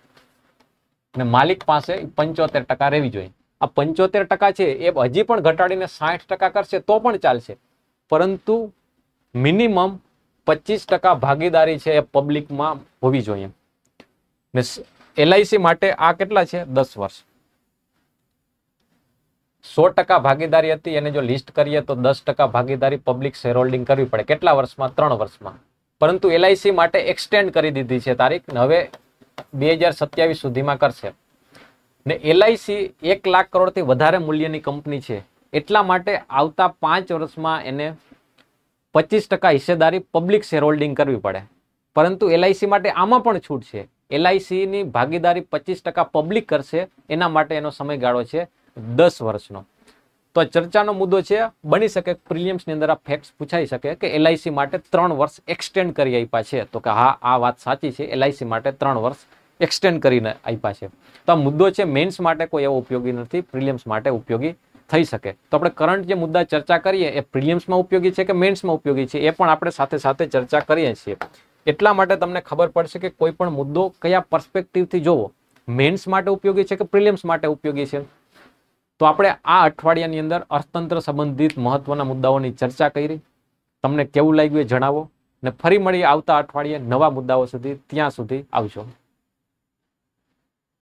અને માલિક પાસે પંચોતેર ટકા રહેવી જોઈએ આ પંચોતેર ટકા છે એ હજી પણ ઘટાડીને સાઠ ટકા કરશે તો પણ ચાલશે પરંતુ મિનિમમ પચીસ ટકા ભાગીદારી છે એ પબ્લિકમાં હોવી જોઈએ ને એલઆઈસી માટે આ કેટલા છે દસ વર્ષ સો ટકા ભાગીદારી હતી એને જો લિસ્ટ કરીએ તો દસ ટકા ભાગીદારી પબ્લિક શેર હોલ્ડિંગ કરવી પડે કેટલા વર્ષમાં ત્રણ વર્ષમાં પરંતુ એલઆઈસી માટે એક્સટેન્ડ કરી દીધી છે તારીખ હવે બે હજાર સત્યાવીસ સુધીમાં કરશે ને એલઆઈસી એક લાખ કરોડથી વધારે મૂલ્યની કંપની છે એટલા માટે આવતા પાંચ વર્ષમાં એને પચીસ ટકા હિસ્સેદારી પબ્લિક શેર હોલ્ડિંગ કરવી પડે પરંતુ એલઆઈસી માટે આમાં પણ છૂટ છે એલઆઈસીની ભાગીદારી પચીસ ટકા પબ્લિક કરશે એના માટે એનો સમયગાળો છે દસ વર્ષનો તો ચર્ચાનો મુદ્દો છે બની શકે પ્રિલિયમ્સની અંદર આ ફેક્ટ્સ પૂછાઈ શકે કે એલઆઈસી માટે ત્રણ વર્ષ એક્સટેન્ડ કરી આપ્યા છે તો કે હા આ વાત સાચી છે એલઆઈસી માટે ત્રણ વર્ષ એક્સટેન્ડ કરીને આપ્યા છે તો આ મુદ્દો છે મેન્સ માટે કોઈ એવો ઉપયોગી નથી પ્રિલિયમ્સ માટે ઉપયોગી થઈ શકે તો આપણે કરંટ જે મુદ્દા ચર્ચા કરીએ એ પ્રિલિયમ્સમાં ઉપયોગી છે કે મેન્સમાં ઉપયોગી છે એ પણ આપણે સાથે સાથે ચર્ચા કરીએ છીએ એટલા માટે તમને ખબર પડશે કે કોઈ પણ મુદ્દો કયા પર્સપેક્ટિવથી જોવો મેન્સ માટે ઉપયોગી છે કે પ્રિલિયમ્સ માટે ઉપયોગી છે તો આપણે આ અઠવાડિયાની અંદર અર્થતંત્ર સંબંધિત મહત્વના મુદ્દાઓની ચર્ચા કરી તમને કેવું લાગ્યું એ જણાવો ને ફરી મળી આવતા અઠવાડિયે નવા મુદ્દાઓ સુધી ત્યાં સુધી આવજો